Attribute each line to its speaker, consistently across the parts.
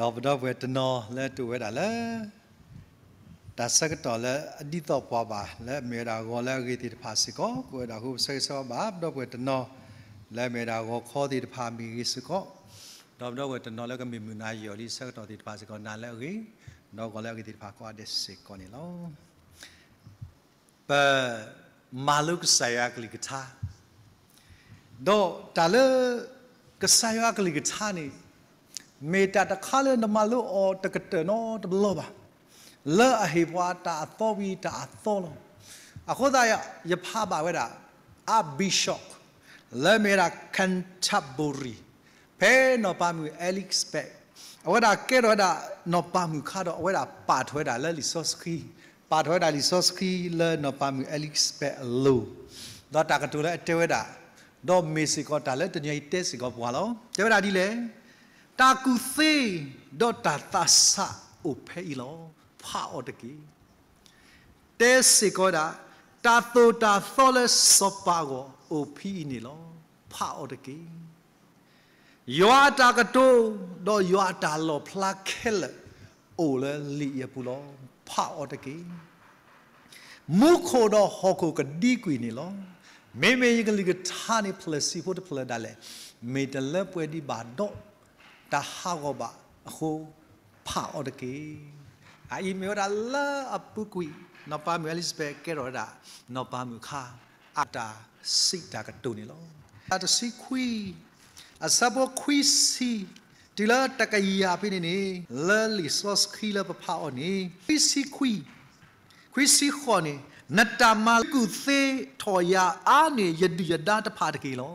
Speaker 1: ဒေါ်ဗဒေါ်ဝဲတနော်လဲတူဝဲတာလဲဒါစကတော်လဲအဒီတော့ပွားပါလဲမေရာကောလဲဂေတိတဖာစီကောကိုဒါဟုဆေဆောဘာဒေါ်ဝဲတနော်လဲမေရာကောခေါ်တိတဖာမီဂေစီကောဒေါ်ဗဒေါ်ဝဲတနော်လဲကမီမူနာယောလီစကတော်တိတဖာစီကောနာလဲဂေနော်ကောလဲဂေတိတဖာကောဒက်စီကောနီလောပမာလုကဆာယာကလိကထာဒေါ်တာလဲကဆာယာကလိကထာနီမေတ္တာတခါလဲနမလို့အော်တကတနော်တဘလောပါလာအဟိဘွာတာသောဝီတာသောလုံးအခုဒါရယဖာပါဝဲတာအဘီရှော့လဲမေရာကန်ချပ်ဘူရီဖဲနော်ပါမူအဲလစ်စပက်အဝဲတာကဲတော့တာနော်ပါမူခါတော့အဝဲတာပါထွဲတာလဲလီဆော့စခီပါထွဲတာလီဆော့စခီလဲနော်ပါမူအဲလစ်စပက်လိုတော့တာကတူလဲအတဲဝဲတာတော့မေစီကောတာလဲတညိတဲစီကောဘွာလောတဲဝဲတာဒီလဲတာကူသေးဒေါ်တာသဆာအိုဖဲဤလောဖာအော်တကီတဲစီကောတာတာတိုတာသောလစောပါကိုအိုဖီနေလောဖာအော်တကီယောတာကတိုဒေါ်ယောတာလောဖလာခဲလအိုလလီယပူလောဖာအော်တကီမုခိုတော့ဟောကိုကဒီကွီနေလောမေမေယကလီကထာနေဖလစီဖို့တဖလဒါလေမေတလပွဲဒီဘာတော့တာဟာကောပါအခုဖာအော်တကေအာအီမေရလာအပုကွီနော်ပါမဲလစ်ဘက်ကဲရောဒါနော်ပါမြခာအတာစိတ်တာကတုန်နေလောအတစီခွီအစဘောခွီစီဒီလာတကီယာပြနေနေလဲလီဆော့စခီလာပဖာအော်နေခွီစီခွီခွီစီခေါ်နေနတမကုသေးထော်ရအာနေယတိယတာတဖာတကေလော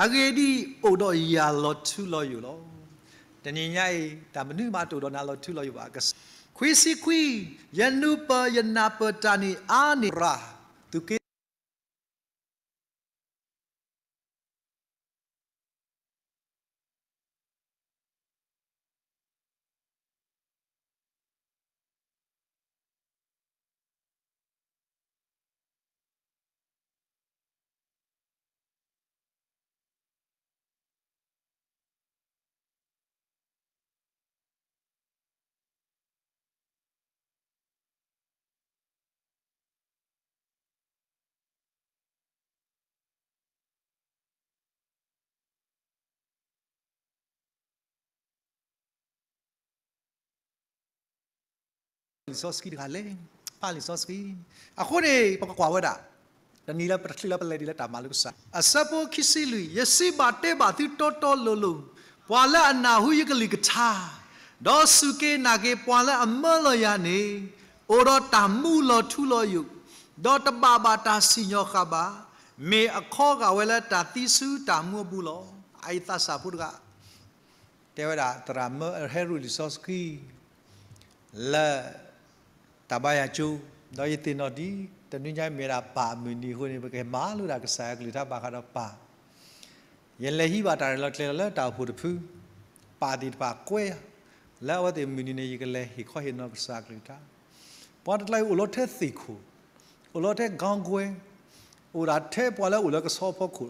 Speaker 1: အဂေဒီအိုတော့ယာလောထုလောယူလောတဏိညာဤဒါမနုမတူတော့နာလောထုလောယူပါကခွေစီခွီယနုပယနာပတနီအာနိရာသူကေလီဆိုစကီတခါလေပါလီဆိုစကီအခုနေပကွာဝဲတာတနီလာပထလပလေဒီလာတာမလုဆာအစပိုခိစီလူယစီဘာတေဘာတီတောတောလိုလိုပွာလာအနာဟူယကလီကထာဒေါ်စုကေနာကေပွာလာအမလယာနေအိုရတာမူလောထူလောယုဒေါ်တဘာဘာတာစီညောခဘာမေအခေါ်ကဝဲလာတာတီဆူတာမူဘူးလောအိုက်သစာဖုဒကတေဝရာတရာမဟဲရူလီဆိုစကီလာ tabayachu doi tino di tani jai mera pa muni huni ba ke ma lu da ka sa ka li ta ba ka da pa yen le hi ba ta la kle la ta hu de phu pa di pa kwe la wa de muni ne yi ka le hi kho hi no ka sa ka li ta pa de lai u lo the si khu u lo the gang kwe u ra the pa la u lo ka so pho khu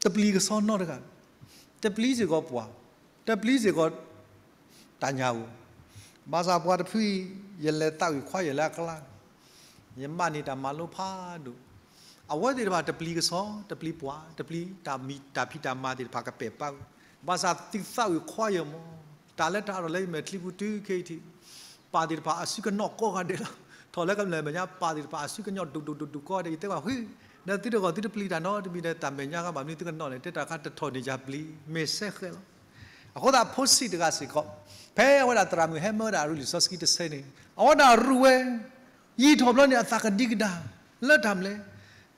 Speaker 1: te pli ka so no da ka te pli si ko pa te pli si ko ta nya wu บาซาบัวตพี่ยันเลยตากอยู่ควายยันแล้กันละยันบ้านนี่ตามมาลุพาดูเอาไว้เดี๋ยวมาตปลีกซ้อตปลีปัวตปลีตามีตาพี่ตามาเดี๋ยวพากเปปาบาซาติงเศร้าอยู่ควายยมตาเล็ดตาเลยเมทริบุตรเคทีปาดิรพาสุกันนอกก็กันเดี๋ทอเล้วก็เลยมันยาปาดิรพาสุกันยอดดุดดุดดุก็ได้แต่ว่าเฮ้ยนั่นที่เดี๋ยวก่อนที่จะปลีดานอที่มีในตามเบญญาก็แบบนี้ตึกันนอกเลยแต่ถ้าขัะทอนี่จะปลีเมเซ่เคยแล ahoda phosi daga se ko phe wala tramu hema da ruli soski de se ni awada ruwe yi thoblo ni ataka digda la damle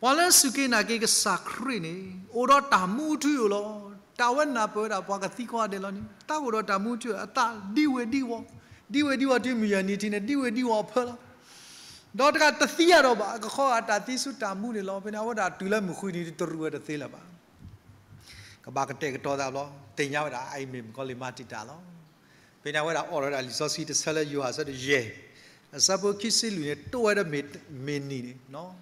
Speaker 1: wala suke na ke sakri ni odo tamu thu yo lo tawen na pwe da bwa ka ti kwa de lo ni ta ko do tamu thu ata diwe diwo diwe diwo ti mi ya ni ti ne diwe diwo phe lo တော့တကတသိရတော့ပါခေါ်တာတိစုတာမှုနေလောပင်ဝဒတူလည်းမခွေနေတူရူရတဲ့သေးလာပါကဘာကတဲ့ကတော်တာလောတင်ရဝတာအိုင်မင်ကောလီမာတီတာလောပင်နာဝတာအော်ရတာလီဆိုစီတဆလယူဟာဆိုတဲ့ရဲအစပုခိစီလူနဲ့တိုးရတဲ့မင်းနီနော်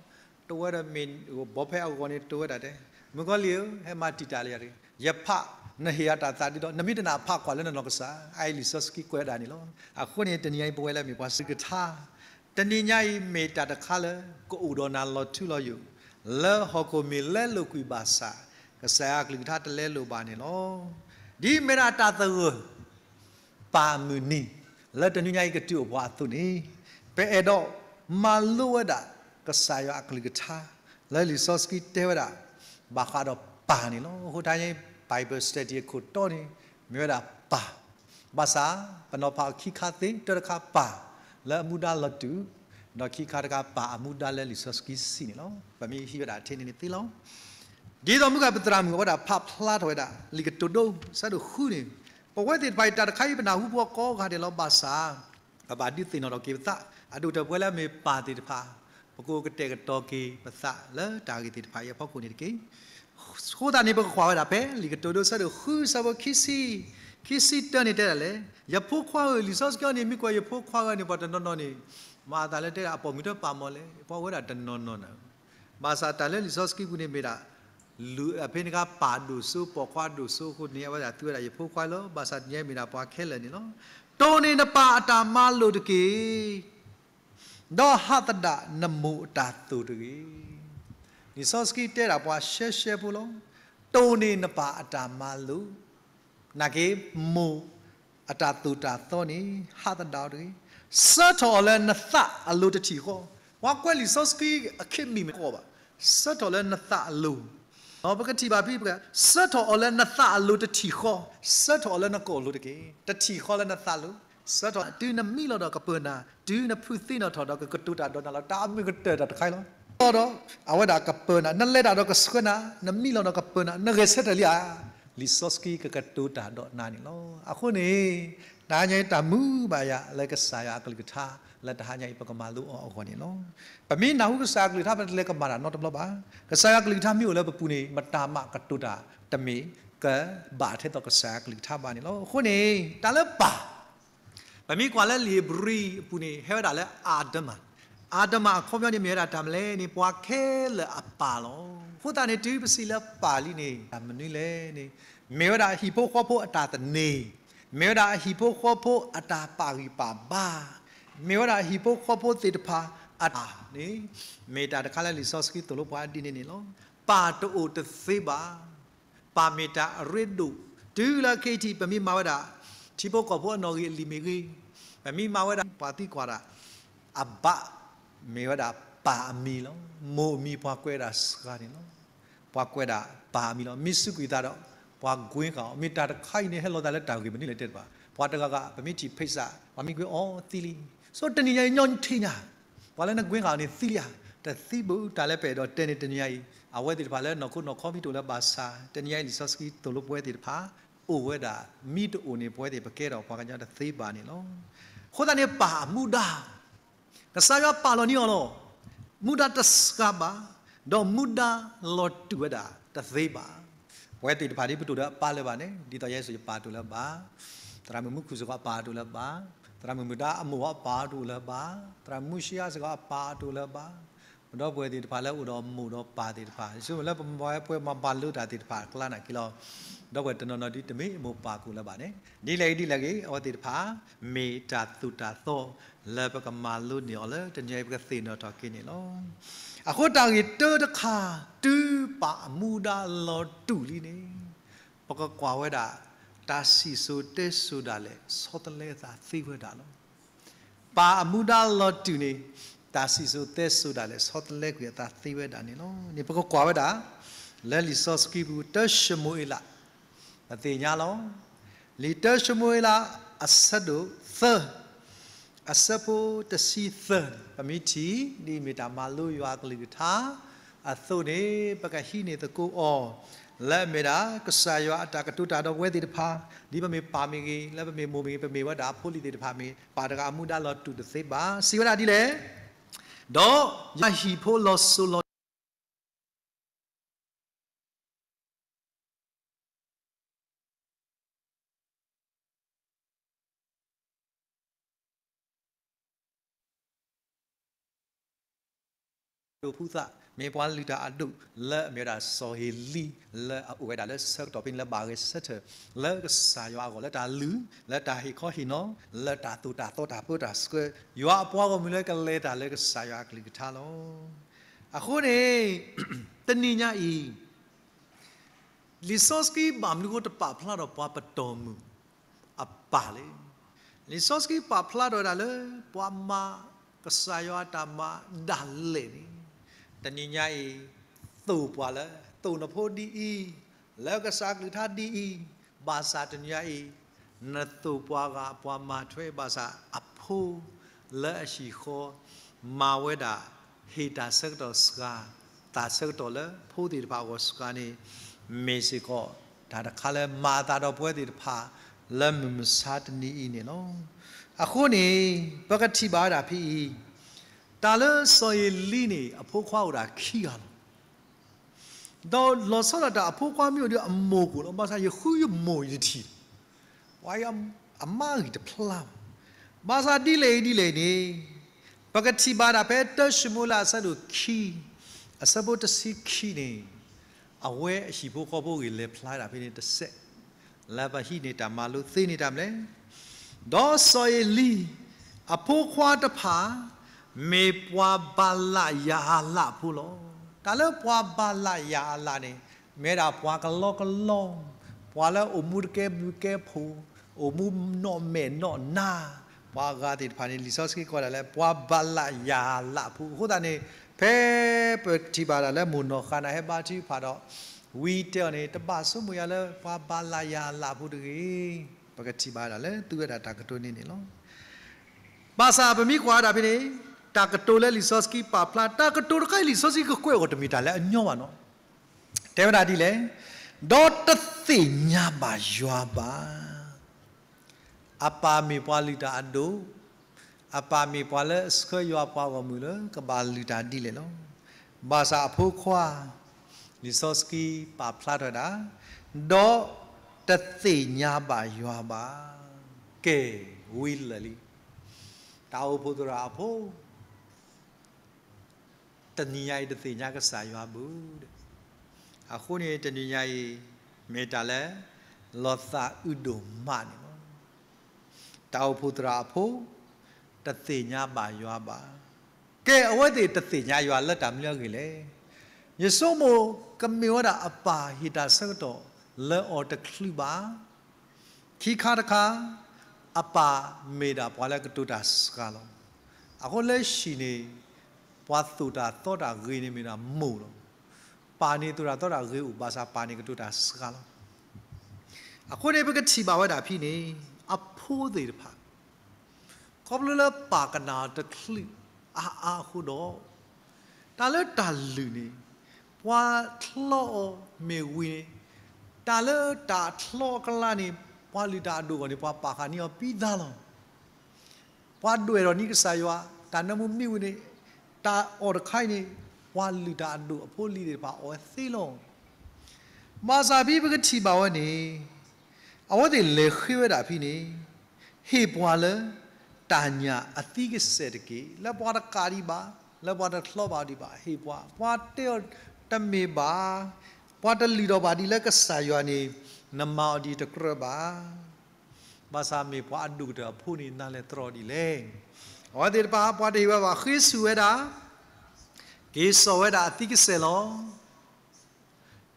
Speaker 1: တိုးရတဲ့မင်းဟိုဘောဖဲအောက်ကနေတိုးရတာတဲ့မကောလီဟဲမာတီတာလေရတယ်ယဖနဟိယတာတာတိတော့နမိတနာဖကွာလဲနော်ကစားအိုင်လီဆိုစကီကွဲတာနေလောအခုနေတနည်းပွဲလဲမြေပွားစကထာတနည်းညိမေတာတခါလဲကိုဥဒေါ်နာလောထူလောယူလဲဟော်ကိုမီလဲလုကွီဘာစာကဆာကလူထတလဲလိုပါနေလောဒီမေရတာသူပါမူနီလက်တနူညာကတူဘွားသူနေပဲအဲ့တော့မလူဝဒကဆာရအကလူထလဲလီဆော့စကီတဲဝဒဘာခါတော့ပါနေလောဟိုတိုင်း Bible study ကိုတော်နေမြေတာပါဘာသာပနောပါခိခသိတရခပါလဲအမှုဒါလတူတော့ခိခတကပါအမှုဒါလဲလီဆော့စကီစီနေလောဗမေဟိဝဒအထင်းနေနေသေးလောဒီတော်မူကပတရာမူဝဒဖပ်လာထွေတာလီကတိုဒိုဆဒခုနေပဝဲတိပိုက်တာတခိုင်ပနာဟုဘောကောခါတယ်လောပါစာပပါတိတင်တော်ကေသအတူတပွဲလဲမေပါတိတဖာပကိုကတဲ့ကတော်ကေပသလဲတာကေတိတဖာရဖောက်ကိုနေတကေခိုးတာနေပခွာဝဲတာပဲလီကတိုဒိုဆဒခုဆဘခီစီခီစီတန်နေတယ်လေရဖို့ခွာလီဆော့စကနေမိကွာရဖို့ခွာကနေပါတနော်နော်နေမာတာလဲတဲ့အပေါ်မီတော့ပါမော်လေပေါ်ဝဲတာတနော်နော်နာမာစာတာလဲလီဆော့စကီကူနေမေတာလူအဖေနကပါဒုစုပေါခွာဒုစုခုနေဝဒါသူရရဖိုးခွာလောဘာသာညဲမီနာပွားခဲလနေလောတိုးနေနပါအတာမလို့တကေတော့ဟတဒနမူအတာသူတကေနီဆော့စကီတဲတာပွားရှဲရှဲဘူးလုံးတိုးနေနပါအတာမလို့နာကေမူအတာသူတာတော့နေဟတဒတကေဆတ်တော်လဲနသအလို့တတိဟောဝါကွက်လီဆော့စကီအခိမီမေဟောပါဆတ်တော်လဲနသအလို့哦，不过提巴比不个，石头阿拉那大路的提好，石头阿拉那高路的给，的提好了那大路，石头对那米了那个本呐，对那铺子那头那个个土达那那大米个土达开了，哦咯，阿我那个本呐，那来那个石呐，那米了那个本呐，那个石头里啊，里索斯基个个土达那那里咯，阿可呢，那伢打木巴呀，那个啥呀，个个他。လက်တဟညာပကမာလူအောခေါနေလောပမိနာဟုကစာကလိထပလက်ကမာနောတဘလပါကစာကလိထမြို့လည်းပူနေမတာမကတုတာတမေကဘာထဲတော့ကစာကလိထပါနေလောခုနေတာလည်းပါပမိကွာလည်းလီဘရီပူနေဟဲတာလည်းအာဒမအာဒမခေါ်ပြောနေမြဲတာတမလဲနေပွားခဲလည်းအပါလောခုတာနေတူးပစီလည်းပါလိနေမနွိလဲနေမေရတာဟီပိုခေါ်ဖို့အတာတနေမေရတာဟီပိုခေါ်ဖို့အတာပါရီပါဘာမေဝရာဟီပိုခေါပိုတေတဖာအတာနိမေတာတခါလဲလီဆော့စကီတလို့ပွားဒီနေနေလောပါတိုတသေးပါပါမေတာအရစ်ဒူဒူလာကေတီပမိမဝဒချိပိုကဘောနော်ဂီလီမီဂီပမိမဝဒပါတိကွာရာအဘမေဝဒပါမီလောမိုမီပွားကွဲတာစကားနေလောပွားကွဲတာပါမီလောမစ်စုကွေတာတော့ပွားကွင်းကောင်အမေတာတခိုင်နေဟဲ့လောတာလဲတောင်ကြီးမနေလဲတက်ပါပွားတကကပမိတီဖိတ်စာပမိကွေအော်တီလီဆိုတော့တဏှာကြီးညောင်းထင်းညာဘာလဲနဲ့ကွင်းကောင်နေသီးရတသီးဘူးတာလဲပဲတော့တနေတဏှာကြီးအဝဲတိဘာလဲနော်ခုနော်ခေါမီတို့လဲပါစာတဏှာကြီးလီဆော့စကီတို့လို့ပွဲတိဖာအိုဝဲတာမိတို့အိုနေပွဲတိပကဲတော့ဘာကညာတသီးပါနေလောခေါ်တဲ့ပါမူဒါကစားရပါလို့နီအောင်လို့မူဒါတစကပါတော့မူဒါလော်တူဝဒါတသိပါဝဲတိတပါလေးပတူတော့ပါလဲပါနဲ့ဒီတော့ရဲဆိုပါတူလဲပါတရာမမှုခုစကပါတူလဲပါ tra mu da amu wa pa do la ba tra mu shi ya sa pa do la ba မတော့ပွဲသေးတဖာလဲဥတော်မှုတော့ပါသေးတဖာရှင်လဲပွဲပွဲမှာပါလို့တာသေးတဖာကလာနာကီလောတော့ပွဲတနော်တော်ဒီတမေအမပါကူလဲပါနဲ့ဒီလေဒီလေကေဩသေးတဖာမေတာသူတာသောလဲပကမာလို့ညောလဲတညေပကသိနော်တော်ကင်းနေလောအခုတောင်ကြီးတောတခါတူပါအမှုတာလောတူလီနေပကကွာဝဲတာတာစီဆိုတဲဆိုတာလေစောတလဲသာသိဝဲတာလို့ပါအမှုဒါလော်တူနေတာစီဆိုတဲဆိုတာလေစောတလဲကွေတာသိဝဲတာနေလို့နေပကောကွာဝဲတာလဲလီစောစကီဘူးတရှမွေလာအသေးညာလုံးလီတရှမွေလာအဆတ်တို့သအဆပ်ဖို့တစီသအမိတီဒီမီတာမာလို့ရွာကလေးထားအသုတ်နေပကဟိနေတကူအောလက်မေတာကဆာယောအတာကတုတာတော့ဝဲတိတဖာဒီပမေပါမေကြီးလက်ပမေမိုမေပမေဝတာဖိုလီတိတဖာမေပါတကအမှုတလောတူတစေပါစီဝတာဒီလေတော့ယဟီဖိုလောဆုလောတို့ဖူးသမေပွားလီတာအဒုလဲမြေတာစောဟီလီလဲအဝဲတာလဲဆက်တော့ပင်လဲဘာရဆက်တယ်လဲဆာရွာကိုလဲတာလူလဲတာဟီခေါ်ဟီနော်လဲတာတူတာတော့တာပုတာစကွေရွာအပွားကိုမြလဲကလဲတာလဲဆာရွာကလီကထားလုံးအခုနေတဏိညာဤလီဆိုစကီဘာမလူကိုတပဖလာတော့ပွားပတော်မူအပါလေလီဆိုစကီပဖလာတော့တာလဲပွားမကဆာရွာတာမဒါလေနီတဏိညာဤသူ့ပွာလဲသူ့နဖို့ဒီဤလောကစာကလထာဒီဤဘာသာတဏိညာဤနသူ့ပွာကပွာမာထွဲဘာသာအဖို့လဲအရှိခောမာဝဲတာဟေတာဆက်တော်စကားတာဆက်တော်လဲဖို့ဒီဘာဝစကားနေမေစီခောဒါတခါလဲမာတာတော်ပွဲဒီတဖာလဲမမစာတဏီဤနေနော်အခုနေပကတိပါတာဖြစ်ဤတာလဆိုရလီနေအဖိုးခွားတာခီရတော့လောဆလာတာအဖိုးခွားမျိုးဒီအမိုးကိုတော့မဆာယခုယမိုးရတီဝိုင်အမားဒီပလမ်မဆာဒီလေဒီလေနေပကတိဘာတာပဲတရှမူလာဆလူခီအစဘုတ်တစီခီနေအဝဲအရှိဖို့ခေါ်ဖို့ကြီးလေဖလာတာဖြစ်နေတဆက်လာဘဟိနေတာမလို့သိနေတာမလဲဒေါ်ဆိုရလီအဖိုးခွားတဖာမေပွာဘလယာလဖူလောဒါလည်းပွာဘလယာလနေမဲတာပွာကလောကလောပွာလည်းအမှုကေဘူကေဖူအမှုနောမဲနောနာပွာဂါတိဖာနေလီဆော့စကီခေါ်တယ်လဲပွာဘလယာလဖူဟိုတာနေဖဲပတိပါတာလဲမုန်နောခနာဟဲပါတိဖာတော့ဝီတဲနေတပဆုမူရလဲပွာဘလယာလဖူတကြီးပကတိပါတာလဲသူရတာတကတွနေနေလောပါစာပမိကွာတာဖြစ်နေတာကတိုလဲလီဆော့စကီပါဖလာတာကတိုခိုင်လီဆော့စီကကွဲတော့တမီတာလဲအညော့ပါနော်တဲဝတာဒီလဲဒေါ်တသိညာပါရွာပါအပါမီပွာလီတာအဒိုအပါမီပွာလဲစခရွာပါကမူလကဘာလီတာဒီလဲနော်ဘာသာအဖို့ခွာလီဆော့စကီပါဖလာတော့တာဒေါ်တသိညာပါရွာပါကဲဝီလလီတာအဖို့တို့ရာအဖို့တဏိယိတသိညာကစာရွာဘူးတဲ့အခုနေတဏိယိမေတ္တာလဲလောသဥဒုမနေပေါ့တောဖုတရာဖို့တသိညာပါရွာပါကဲအဝတ်တွေတသိညာရွာလက်တာမလျောက်ကြီးလေယစုံမကမေဝဒအပါဟိတာဆတ်တော်လောအော်တခလူပါခီခါတခါအပါမေတာဘွာလကတူတာစကလုံးအခုလက်ရှိနေဝါသုတာသောတာဂေနေမိနာမုံတော့ပါနေသူတာသောတာဂေဥပါစာပါနေကတုတာစကားလောအခုနေပကတိပါဝတာဖြစ်နေအဖိုးသေးတဖာကောဘလလပါကနာတခလိအာအာခုတော့တာလတာလူနေပွာထလောမေဝီတာလတာထလောကလာနေပွာလီတာဒိုကနေပွာပါခါနီပီဒါလောပွာဒွေရောနိကဆာယောတာနမှုမိဝနေတာအော်တခိုင်းနေဝါလူတာအတို့အဖိုးလီတွေပါအော်သေလုံးမာဇာဘီဘကတိပါဝနေအဝဒေလေခိဝရာဖိနေဟေပွာလတာညာအတိကစေတကေလပွာတကာရီပါလပွာတလှောပါဒီပါဟေပွာပွာတေတမေပါပွာတလီတော်ပါဒီလကဆာယောနေနမောဒီတကရပါဘာသာမေပွာအဒုတဖုန်နေနာလေတော်ဒီလေဝဒေပါပွားတေဝပါခိစုဝေတာကေဆောဝေတာအတိကစေလော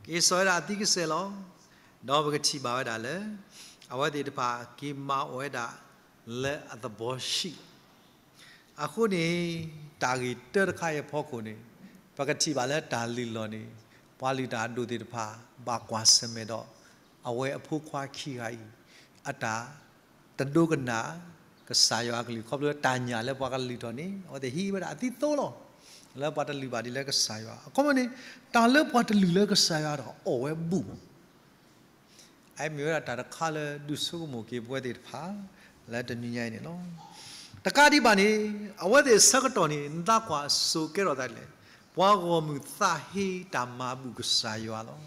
Speaker 1: ကေဆောဝေတာအတိကစေလောနောဘဂတိပါဝေတာလေအဝဒေတပါကေမဝေတာလေအသဘောရှိအခုနေတာဂီတရခရဲ့ဖို့ကိုနေပကတိပါလေဒါလီလောနေပွာလီတာဒုတိတပါဘာကွာစမေတော့အဝဲအဖို့ခွာခိဟိုင်အတာတဒုကနာ kesaywa kali kau boleh tanya le pakal lido ni ode hi berarti tolong le pakal liba di le kesaywa kau mana tak le pakal lila kesaywa dah oh eh bu ai mira tak kala dusu mu ke buat itu pa le dunia ini lo tak ada bani awak deh sekarang ni nak kuat suker ada le buat kau mutahi tamabu kesaywa lo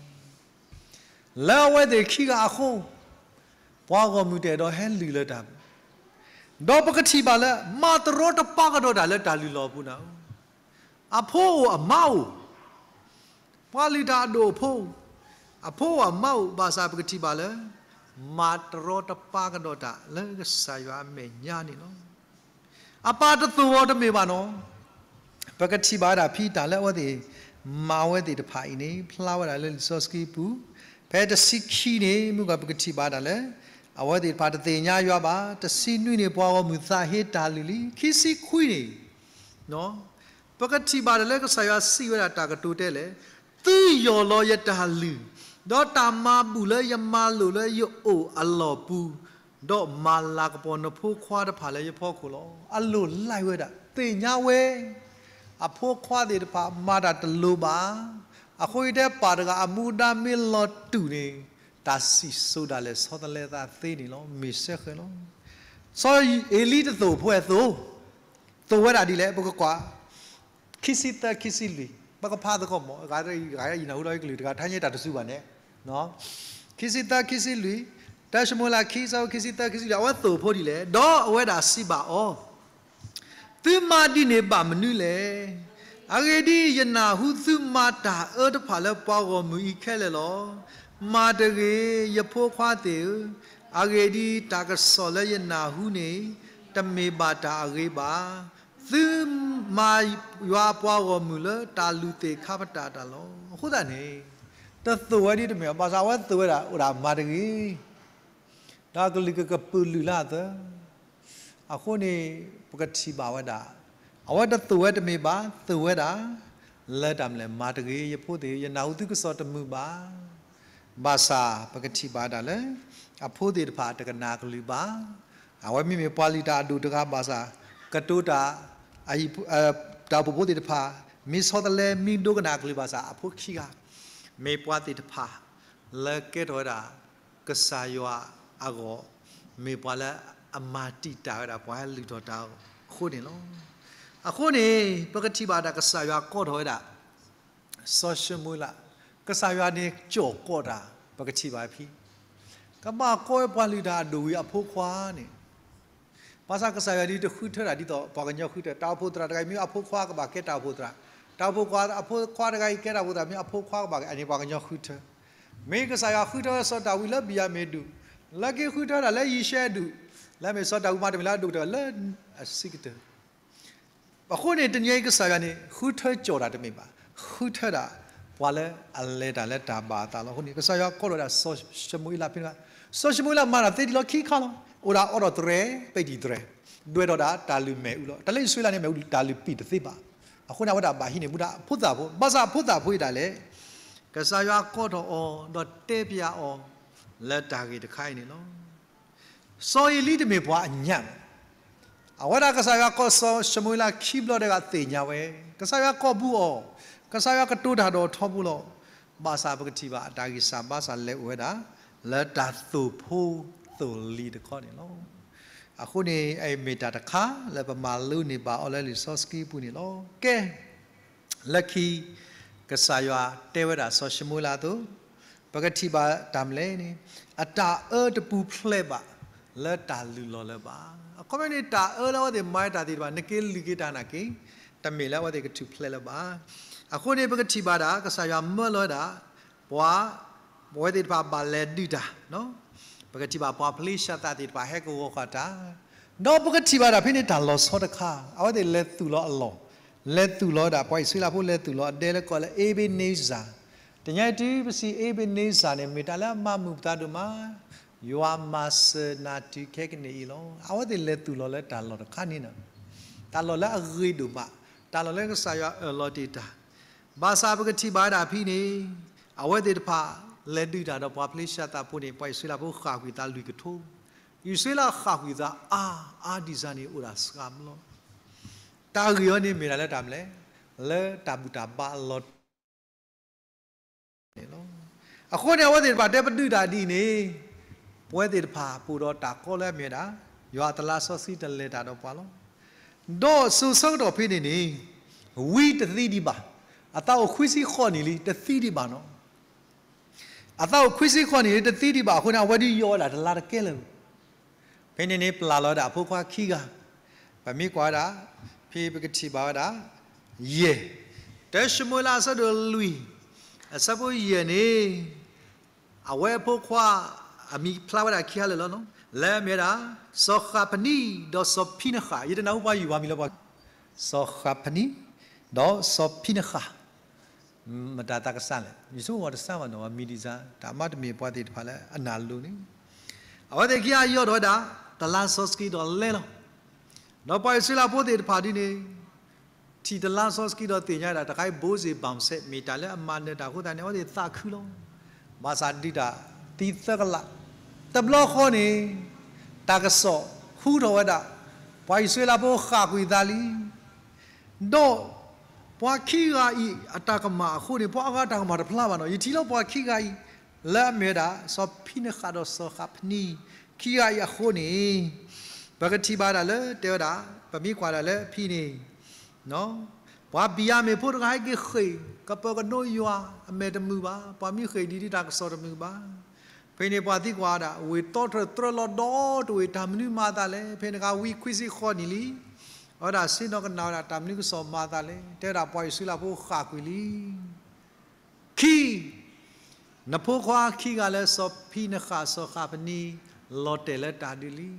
Speaker 1: le awak deh kira aku buat kau mudah dah hendak le dah တော့ပကတိပါလဲမာတရောတပကတော့ဒါလဲတာလီလောပူနာအဖိုးအမောက်ပွာလီတာတို့ဖိုးအဖိုးအမောက်ဘာသာပကတိပါလဲမာတရောတပကတော့ဒါလဲဆာရွာမေညာနေနော်အပါတသူဝတမေပါနော်ပကတိပါတာဖီတာလဲဝတဲ့မာဝဲတဲ့တဖိုင်နေဖလာဝတာလဲစော့စကီပူဖဲတစီခီနေမြုကပကတိပါတာလဲအဝဲဒီပါတသိညာရွာပါတစီနွိနေပွားကောမူသာဟေတာလီလီခီစီခွိနေနော်ပကတိပါလည်းကဆရာစီဝရတာကတူတဲလေတီယောလောယတာလီတော့တာမဘူးလေယမလူလေယိုအိုအလောပူတော့မာလာကပေါ်နဖိုးခွားတဖာလေယဖောခုလော အလိုလိုက်ဝဲတာသိညာဝဲအဖိုးခွားတဲ့တဖာမာတာတလူပါအခွေတဲ့ပါတကအမူဒမီလောတူနေတာစီဆိုတာလဲဆောတလဲတာသေးနေလောမေဆက်ခဲလောဆောအလီတသို့ဖွဲ့သို့သို့ဝဲတာဒီလဲပုကကွာခိစီတခိစီလီပကဖာတကောမောဂါရီဂါရီနာဟူရိုက်ကလီတကထိုင်းရတာတစုပါနဲ့နော်ခိစီတခိစီလီတရှမောလာခိဆောခိစီတခိစီလီအဝတ်သို့ဖို့ဒီလဲတော့အဝဲတာစီပါဩသူမာတိနေပါမနုလဲအဂေဒီယနာဟုသူမာတာအတဖာလဲပွားတော်မူဤခဲလဲလောမာတကေယဖို့ခွာတေအာဂေဒီတာကဆောလယနာဟုနေတမေပါတာအဂေပါသီမာရွာပွားတော်မူလတာလူတေခပတာတလောဟုတ်တယ်နေတသဝဒီတမေပါစာဝသဝရာဟိုဒါမာတကေဒါကလိကကပူလူလာတအခုနေပကတိပါဝဒအဝဒသဝတမေပါသဝရာလတ်တမလဲမာတကေယဖို့တေယနာဟုတုကဆောတမှုပါဘာသာပကတိဘာဒါလဲအဖိုးတေတဖာတကနာကလူပါအဝဲမိမေပွာလီတာအတူတကားဘာသာကတူတာအဟိတာပပိုတေတဖာမိစောတလဲမိဒုကနာကလူဘာသာအဖိုးခီကမေပွာတေတဖာလက်ကဲတော်တာကဆာယောအကောမေပွာလအမာတိတာရပွာလူတော်တာခိုးနေလောအခုနေပကတိဘာဒါကဆာယောကောတော်တာဆောရှမူလာကဆာယောနေကြောကောတာပကချိပါဖီကမကိုပွာလီဒါဒူရအဖိုးခွာနေပါစကဆာရဒီတခုထရဒီတော့ဘာကညခုတတာဖို့တရာတကိုင်မြို့အဖိုးခွာကပါကဲတာဖို့တရာတာဖို့ခွာအဖိုးခွာတကိုင်ကဲတာဖို့တရာမြို့အဖိုးခွာကပါအနေဘာကညခုထမေကဆာရခုထဆတာဝီလဘီယာမေဒူလကေခုထတာလဲရီရှဲဒူလဲမေဆတာဝီမတမလာဒူတလဲအစိကတဘခုနေတညေကဆာရနေခုထကြော်တာတမိပါခုထတာ wala aleda leta ba ta lo huni kasa ya ko da so shmui la pina so shmui la ma na te di lo khi kha lo ora oro tre pe di tre dwe do da ta lu me u lo ta le sui la ne me u ta lu pi te ba akona wa da ba hi ne bu da phut da bo ba sa phut da phui da le kasa ya ko do o do te pya o leta ki de khai ni lo so yi li de me bwa nyam အဝရကစားရကောဆောရှမွေလာခိဘလတဲ့ကတေညာဝဲကစားရကောဘူးအော kasaya ketudah do thobulo bahasa begeti ba atagi sa bahasa leweda la da tu phu tu li de kho ni lo အခုနေအဲ့မေတာတခါလည်းပမာလူနေပါ အော်လဲလီဆော့စကီပူနေလောကဲလက်ခီကဆာယွာတဲဝဲတာဆော့ရှမူလာသူပကတိပါဒါမလဲနေအတာအဲတပူဖလဲပါလက်တာလူလော်လဲပါအကွန်မြူနီတာအဲလောတဲ့မိုက်တာဒီပါနကေလီကေတာနာကေတမေလာဝတဲ့ကတူဖလဲလဲပါအခုနေပကတိပါတာကဆာရမလောတာဘွာဘွေတိပါပါလေဒူတာနော်ပကတိပါပွာဖလိရှာတာတိပါဟဲကိုခတာနော်ပကတိပါတာဖိနေတာလောဆောတခါအော်ဒီလက်သူလောအလောလက်သူလောတာပွိုက်ဆွေလာဖို့လက်သူလောအဲလက်ကောလဲအေဘေနေဇာတညတိပစီအေဘေနေဇာနဲ့မေတလာမမှုပတာတို့မှာယောမစနာတိခဲကနေလောအော်ဒီလက်သူလောလဲတာလောတခါနေနော်တာလောလဲအဂိတို့ပါတာလောလဲကဆာရအလောတိတာဘာသာပကတိဘာဒါဖိနေအဝဲတေတဖာလက်တူတာတော့ဘွာဖလေးရှာတာဖို့နေပိုက်ဆွေလာဖို့ခါခွေတာလူကထိုးယူဆွေလာခါခွေတာအာအာဒီဇာနေဥရာစကမလောတာဂီယောနေမေရာလက်တာမလဲလဲတာဘူးတာဘာလောနေလောအခုနေဝဲတေတဖာတက်ပတူတာဒီနေပွဲတေတဖာပူတော့တာကောလဲမြေတာရွာတလားစောစီတလက်တာတော့ပွာလောတော့ဆူဆောက်တော့ဖိနေနေဝီတတိဒီပါအတောက်ခွိစီခေါ်နေလီတသီဒီပါနော်အတောက်ခွိစီခေါ်နေလီတသီဒီပါခုနဝဒီယောလာဒလာကဲလေဖင်းနေနေပလာလောဒါဖိုးခွာခီကဗမိကွာတာဖေးပကတိပါတာယေတဲရှမူလာဆဒလူအစဘူယေနေအဝဲဖိုးခွာအမိဖလာဝဒါခီဟလေလောနော်လဲမြေတာစောခပနီဒေါ်စောဖိနခာယေတနာဝါယူဝါမီလောပါစောခပနီဒေါ်စောဖိနခာမတာတာကဆန်လေယေစုဝါတဆန်ဝါနော်မီဒီဇာဒါမတ်မေပွားတိတဖာလေအနာလူနေအဝတေခိယယောတော့ဒါတလန်ဆော့စကီတော့လဲလောတော့ပိုင်စီလာပိုတိတဖာဒီနေထီတလန်ဆော့စကီတော့တင်ကြတာတခိုင်ဘိုးစီပောင်ဆက်မီတာလေအမန်နဲ့ဒါခုတန်နေဝတေသခူးလုံးမာစာတိတာတီသက်ကလာတဘလခေါနေတာကဆော့ခူးတော်ဝဒပိုင်စီလာပိုခါကွေတာလီတော့ပွားခိကဤအတကမအခုနေပွားကတကမတဖလာပါနော်ယတိလောက်ပွားခိကဤလဲမေတာစောဖိနခါဒစောခပနီခိကဤအခုနေဘဂတိပါတာလဲတေတာပမိကွာတာလဲဖိနေနော်ပွားပီယမေဖို့တခိုင်ကိခေကပကနိုယွာအမေတမှုပါပွားမိခေဒီဒီတာကစောတမှုပါဖေနေပွားတိကွာတာဝေတော်ထထလောဒေါတဝေဓမ္မနုမာတာလဲဖေနကဝီခွိစီခောနီလီအော်ဒါစိနောကနာတာတမနိကစောမာတာလေတဲတာပွားရစီလာဖို့ခါကွီလီခီနဖိုးခွာခီကလည်းစောဖီနခါစောခါပနီလော်တဲလက်တာဒီလီ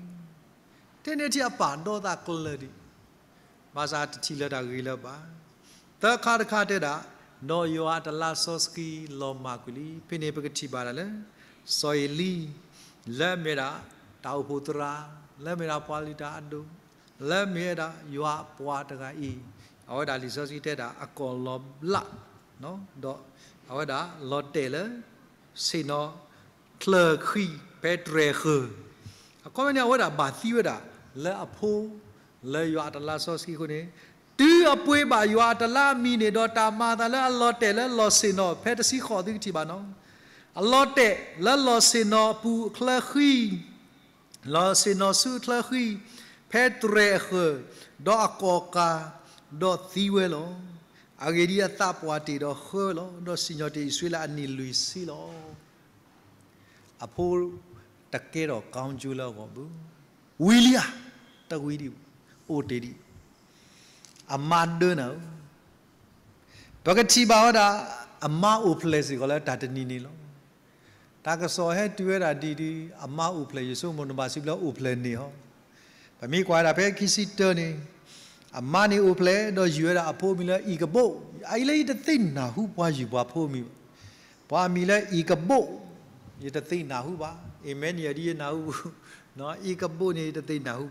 Speaker 1: တင်းနေတီအပန်တော့တာကလဒီဘာသာတတိလက်တာဂီလပါတခါတခါတဲတာနော်ယောအတလာဆော့စကီ လောမာကူလီဖိနေပကတိပါလာလေဆော်ယီလီလက်မေရာတောက်ဖို့တရာလက်မေရာပွာလီတာအဒိုလက်မြဲတာယွာပွားတကဤအဝဒလီစောစီတဲ့တာအကောလောလနော်တော့အဝဒလော်တဲလေစေနောကလခီပက်ဒရခအကောမနီအဝဒဘာသီဝဒလက်အဖိုးလက်ယွာတလာစောစီခုနေတီအပွေးပါယွာတလာမီနေတော့တာမာတလာလော်တဲလေလော်စေနောဖက်တစီခေါ်သူတီပါနော်အလော်တဲလက်လော်စေနောပူကလခီလော်စေနောစုကလခီဖဲတရေခဒေါ်အကောကာဒေါ်သီဝဲလောအဂေရီယသပွားတီတော့ခောလောဒေါ်စညောတီဆွေလာအနီလူစီလောအဖိုးတကဲတော့ကောင်းကျိုးလောက်ကောဘူးဝီလီယာတဝီဒီအိုတေဒီအမတ်ဒနောဘဂတိဘာဝဒအမအိုဖလက်စီကောလာတတနီနီလောတာကစောဟဲတွေ့ရတာဒီဒီအမအိုဖလက်ယေဆုမွန်ဘာစီဘလောအိုဖလက်နေဟောပမိကွာတာပဲခီစီတနေအမနီအိုဖလေတော့ယူရတာအဖိုးမီလဲဤကပုတ်အိုင်လေးတသိနာဟုပွားယူပွားဖို့မီပွားမီလဲဤကပုတ်ဤတသိနာဟုပါအာမင်ယရီနာဟုနော်ဤကပုတ်နေတသိနာဟု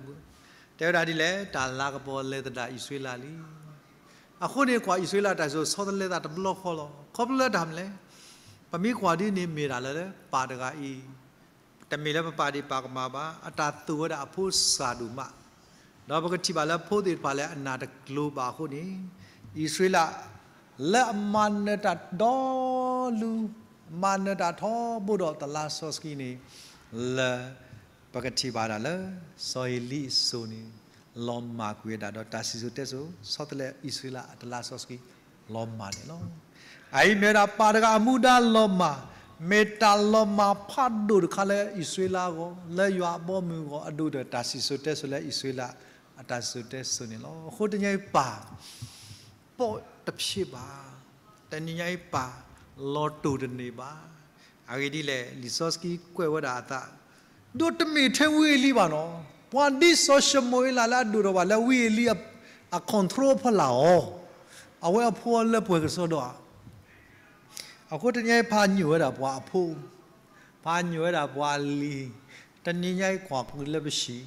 Speaker 1: တဲတာဒီလဲတာလာကပေါ်လဲတတာဣဆွေလာလီအခုနေကွာဣဆွေလာတာဆိုဆောဒလဲတာတဘလခေါ်လောခေါ်ပလဲတာမလဲပမိကွာဒီနေမေတာလဲပါတကဤတမေလပပါတိပါကမာပါအတာသူဝဒအဖို့စာဒုမနောဘကတိပါလဖို့တိပါလအနာတကလိုပါခုနေဣသရေလလက်အမနတတော်လူမနတထောဘုဒ္ဓတလာဆောစကီနေလပကတိပါလာလဆိုလီဆိုနေလောမာကွေတာတော့တာစီဆိုတက်ဆိုဆော့တလက်ဣသရေလတလာဆောစကီလောမာနေလောအိုင်မေရာပါဒကအမှုဒါလောမာမေတ္တာလမဖတ်ဒုခလဲဣဆွေလာကိုလဲရွာပေါ်မူကိုအဒုတတာစီဆိုတဲ့ဆိုလဲဣဆွေလာအတာဆိုတဲ့ဆိုနေလို့ဟိုတညိပါပေါ်တဖြစ်ပါတညိပါလော်တူတနေပါအာဂီဒီလဲလီဆိုစကီကွဲဝဒာတာဒုတမီထဲဝေးလီပါနော်ပွန်ဒီဆိုရှယ်မွေလာလာဒူရောဝါလဲဝေးလီအကွန်ထရိုဖလာအောအဝဲအဖော်လဲပွဲကစောတော့အခုတညိုင်ဖာညွဲတာဘွာအဖိုးဖာညွဲတာဘွာလီတညိုင်ခွာကူလက်ပရှိ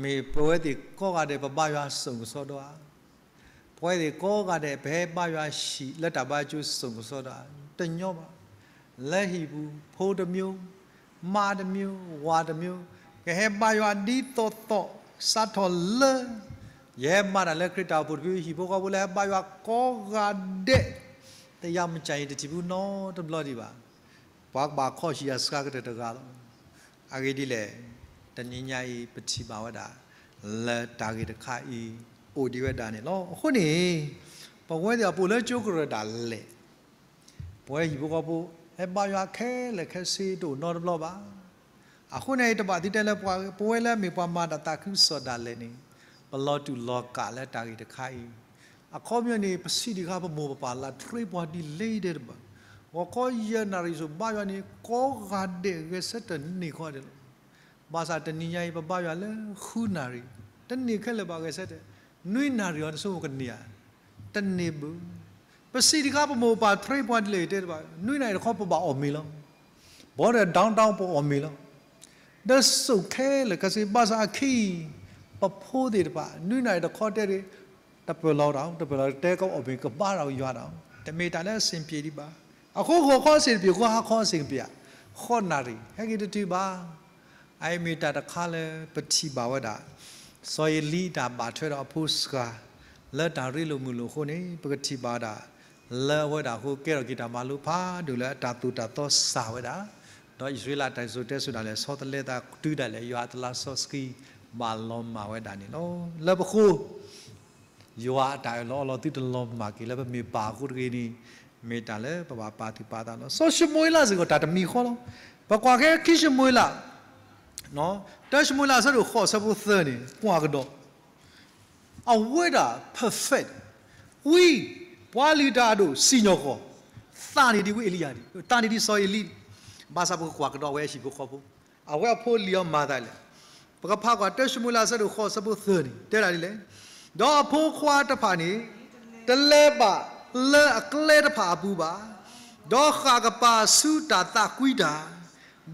Speaker 1: မေပွဲတိကောကတဲ့ပပရွာစုံစောတော့ပွဲတိကောကတဲ့ဘဲပရွာရှိလက်တပါကျုစုံစောတော့တညော့ပါလက်ဟီဘူးဖိုးတမျိုး မာတမျိုးဝါတမျိုးကဟဲပရွာဒီတော့တော့စတ်တော်လဲရဲမာရလက်ခရတာဘုရားဟီဘောကဘုလဲပရွာကောကတဲ့တရားမကြိုက်တတိဘူးနော်တဘလဒီပါဘွားပါခော့ရှိရစကားကတကားလို့အဂေဒီလေတညညာဤပတိပါဝဒလက်တာဂေတခါဤအိုဒီဝဒနေလောခုနေဘဝဲတပိုလဲကျုပ်ကရတာလေဘဝဲဟိဘကပိုအပါရခဲလေခဲစီတို့နော်တဘလပါအခုနေတပါတိတဲလဲပွားပွဲလဲမေပွားမတာတာခုစောတာလဲနေဘလောတူလောကလဲတာဂေတခါဤ a community pasidi ka ba mo pa la tre body leader ba ko ko ya na ri so ba ya ni ko ga de ge set ni ko de ba sa de ni ya ba ba ya le khu na ri de ni khe le ba ge set de nui na ri on so ko ni ya de ni bu pasidi ka ba mo pa tre body leader ba nui na ri ko ba o mi lo bo de down down po o mi lo de so khe le ka si ba sa khi ပဖို့တဲ့ပါနွိနိုင်တခေါ်တဲ့တပလောတော့တပလောတဲကောအပင်ကပါတော့ရွာတော့တမေတာလည်းအစဉ်ပြေဒီပါအခုခေါ်ခေါ်စဉ်ပြေခေါ်ခေါ်စဉ်ပြေခေါ်နာရီဟဲ့ကိတူပါအိုင်မီတာတခါလဲပတိပါဝဒဆိုရလီတာပါထွဲတော့အဖို့စကာလက်တာရီလိုမူလို့ခုနေပတိပါတာလဲဝဲတာဟိုကဲတော့ဂီတာမလို့ဖာဒူလဲတာတူတာတော့စာဝဲတာတော့ဣသရေလတိုင်ဆိုတဲ့ဆိုတာလဲဆောတလက်တာတူးတယ်လဲရွာတလာဆော့စကီမာလွန်မာဝဲတာနေနော်လက်ပခုယွာတိုင်လောလောတိတလောမာကိလဘမေပါကုရကိနီမေတလေပဘာပါတိပါတာလောဆောရှမွေလာစကိုတာတမီခောလောပကွာခဲခိရှမွေလာနော်တရှမွေလာဆရခောဆဘုသနီကွာကတော့အဝဲတာ perfect ဝီပွာလီတာတို့စီညောခောသာနေဒီဝေအလီယာဒီတာနေဒီဆော်အလီဘာသာဘုကွာကတော့ဝဲရှိဘုခောဘုအဝဲဖို့လီယောမာတာလေပကဖာကွာတရှမွေလာဆရခောဆဘုသနီတဲလာဒီလေဒေါ်ဖိုးခွာတဖာနေတလဲပါလဲအကလဲတဖာအပူပါဒေါ်ခါကပါဆူတာတာကွီတာ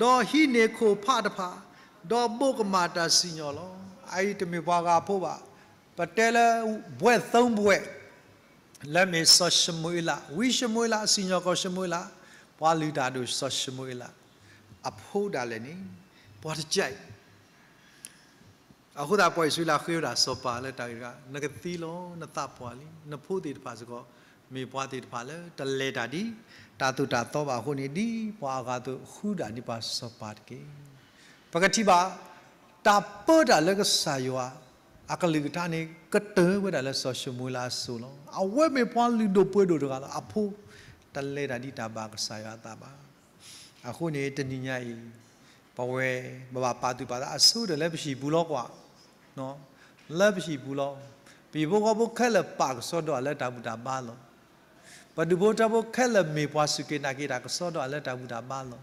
Speaker 1: ဒေါ်ဟိနေခိုဖတဖာဒေါ်ဘုကမာတာစညောလောအဲ့ဒီတမေဘွားကဖို့ပါပတဲလဘွဲ့သုံးဘွဲ့လက်မေဆော့ရှမွေလာဝီရှမွေလာစညောကောရှမွေလာဘွားလူတာတို့ဆော့ရှမွေလာအဖို့တာလည်းနိဘွားတကြိုက်အခုဒါပွိုင်ဆွေလာခွေလာစောပါလဲတာကငကတိလုံးနတပွားလီနဖို့တေတပါစကောမေပွားတေတပါလဲတလေတာဒီတာတူတာတော့ပါဟိုနေဒီပွားကတော့ဟူတာဒီပါစောပါတကေပကတိပါတာပေါ်တာလကဆာယောအကလိကတာနေကတဲဝဒါလဲဆောရှမူလာဆူလုံးအဝဲမေပွားလူတို့ပွဲတို့တကလားအဖိုးတလေတာဒီတာပါကဆာယောတာပါအခုနေတဏိညာဤပဝဲမပါပါတူပါတာအဆူတယ်လည်းမရှိဘူးတော့ကွာနော်လက်ရှိဘူးလောဘီဘောကဘခက်လက်ပါကစောတော့လက်တာမူတာပါလောပဒုဘောတဘောခက်လက်မေပွားစုကေနာကေတာကစောတော့လက်တာမူတာပါလော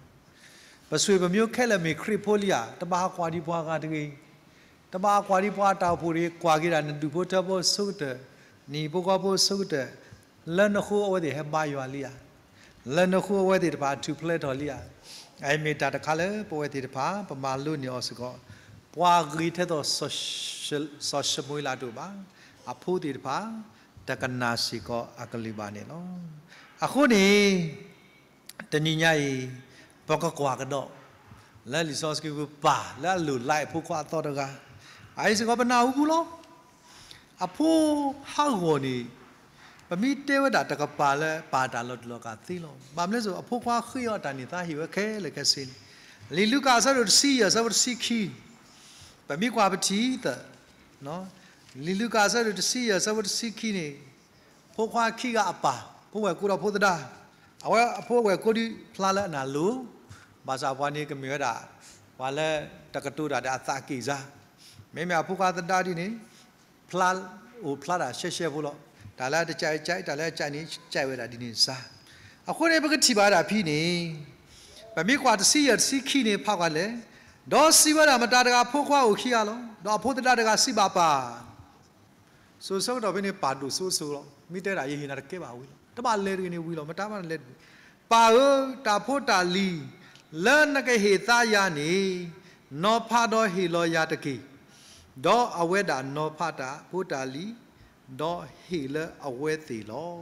Speaker 1: ပဆွေပမျိုးခက်လက်မေခရစ်ဖိုလီယာတပါခွာဒီပွားကတကေတပါခွာဒီပွားတာဖိုရီခွာကေတာနဒုဘောတဘောဆုတ်တဲ့နီဘောကဘောဆုတ်တဲ့လန်ခုအဝဒီဟဘယောလီယာလန်ခုအဝဒီတပါထူဖလက်တော်လီယာအိုင်မီတာတခါလဲပဝဲတီတပါပမာလို့ညောစကောပွာဂီထဲတော့ social social မွေးလာတို့ပါအဖိုးတွေတပါတက္ကနာစီကောအကလိပါနေနော်အခုနေတဏိညာဤဘောကကွာကတော့လဲလီဆော့စကီကိုပါလဲလူလိုက်ဖို့ခွာတော့တကအိုင်စကောပနာဦးကူလောအဖိုးဟောက်ဝနေပမိတေဝတာတကပါလဲပါတာလောတလောကသီလောပါမလဲဆိုအဖိုးခွာခိရတာနေသားဟိဝခဲလေကစင်လီလူကာဆာရစီရဆာရစီခီပမိကွာပတိတနော်လီလူကာဆရတစီရဆဝတစီခိနေဖိုးခွာခိကအပါဖိုးဝဲကိုတော့ဖိုးတဒါအဝဲအဖိုးဝဲကိုဒီဖလာလနာလူဘာသာဘွားနေကမြေတာဘာလဲတကတူတာဒါအသကိစားမင်းများဖိုးခွာတဒါဒီနေဖလာဟိုဖလာတာရှက်ရှက်ဖို့လို့ဒါလည်းတကြိုက်ကြိုက်ဒါလည်းကြိုက်နေကြိုက်ဝဲတာဒီနေစားအခုနေပကတိပါတာဖိနေပမိကွာတစီရတစီခိနေဖောက်ကွာလဲဒေါ်စီဝရမတာတကဖိုးခွားကိုခီရလုံးဒေါ်ဖိုးတတာတကစီပါပါဆိုဆိုတော့ဘယ်နေပါတူဆိုဆိုတော့မိတဲတာရေရင်တာကဲပါဝီတမလဲရင်းနေဝီလို့မတာမလဲပါဟတာဖိုးတာလီလဲနကဟေသာယာနေ နောဖာတော့ဟီလောယာတကိဒေါ်အဝဲတာနောဖာတာဖိုးတာလီဒေါ်ဟီလအဝဲသေးလော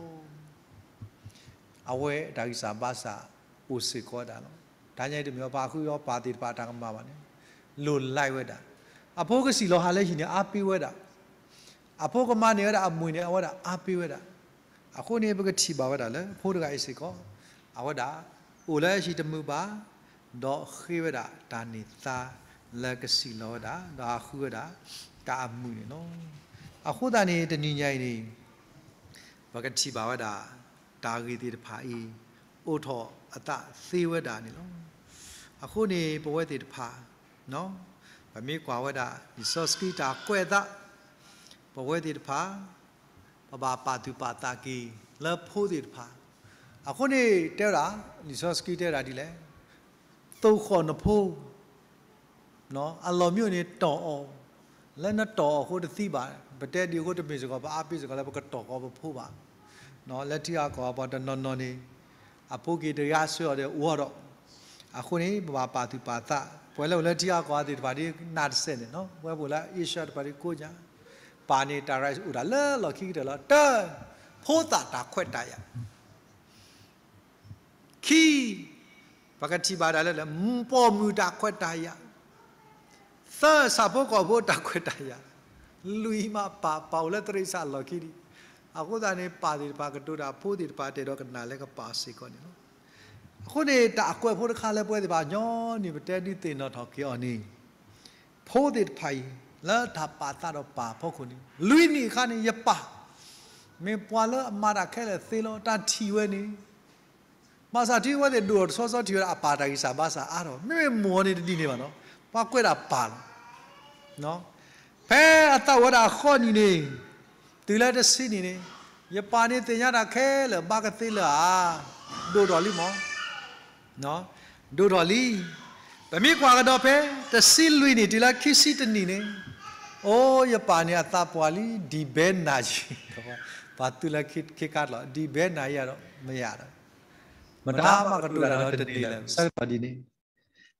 Speaker 1: အဝဲဒါကြီးစာပါစာဦးစီခေါ်တာလောဒါကြိုက်တမျိုးပါခုရောပါတိတပါတာကမှာပါနဲ့လို့လိုက်ဝဲတာအဖိုးကစီလောဟာလဲရှင်နေအားပေးဝဲတာအဖိုးကမနေရတာအမွေနေဝဲတာအားပေးဝဲတာအခုနေပကတိပါဝဲတာလေဖိုးတကအိစေကောအဝဲတာအိုလဲရှိတမှုပါတော့ခေဝဲတာဒါနေသားလက်ကစီလောတာဒါခုဝဲတာဒါအမှုနေနော်အခုတန်နေတဏိညာနေပကတိပါဝဲတာဒါဂီတိတဖာဤအိုထောအတသေဝဲတာနေနော်အခုနေပဝဲတေတဖာနော်ဗမေကွာဝဒဒီဆော့စကီတာကွဲ့တာပဝဲတေတဖာပပပါသူပါတာကီလဖိုးတေတဖာအခုနေတဲတာဒီဆော့စကီတဲတာဒီလဲသုံးခေါ်နဖိုးနော်အလော်မြို့နေတော်အောင်လက်နဲ့တော်ဟိုတသိပါဗတဲ့ဒီကိုတမေစကောပါအပိစကောလည်းပကတော်ကောဖိုးပါနော်လက်ထီအကောပါတော့နော်နော်နေအဖိုးကြီးတရားဆွေရတဲ့ဦးတော့အခုနေဘာပါသူပါသပွဲလုံးလက်တရားကွာတဲ့တပါဒီနာတစ်ဆက်နေနော်ပွဲပေါ်လာအေရှာတပါဒီကိုကြပါနေတာရိုက်ဥဒါလဲလောက်ခိတယ်လားတဖိုးတာတာခွက်တာရခီပကတိပါတာလဲပေါ်မူတာခွက်တာရသစာဖို့ကဖို့တာခွက်တာရလူီမှာပါပေါလက်တရိစလောက်ခိဒီအခုဒါနေပါဒီပါကတူတာဖိုးဒီပါတဲ့တော့ကနာလဲကပါစီကောနေနော်ခုနေတာအကွယ်ဖို့တခါလဲပွဲဒီပါညောနေတဲဒီတင်တော့ထောက်ကျော်နေဖိုးဒီဖိုင်လာတာပါတာတော့ပါဖို့ခုနေလူနေခါနေရပါမေပွာလအမာရခဲလဲသေလောတာထီဝဲနေမစာထီဝဲတဲ့ဒူဆောဆောထီဝဲအပါတာကြီးစာဘာစာအားတော့မေမောနေတတိနေပါနော်ပါကွက်တာပါနော်ဖဲအတဝရခေါနီနေတီလာတစီနေနေရပါနေတင်ရတာခဲလဲဘာကသေးလားဒူတော်လိမောနော်ဒိုတော်လီဗမိခွာကတော့ပဲတစီလွီနေဒီလာခိစီတနီနေအိုးယပါနေအတာပွာလီဒီဘဲနာကြီးတော့ဘာတူလာခိခိကာလာဒီဘဲနာရတော့မရတော့မတားမကတူလာတော့တတီလာဆက်ပါဒီနေ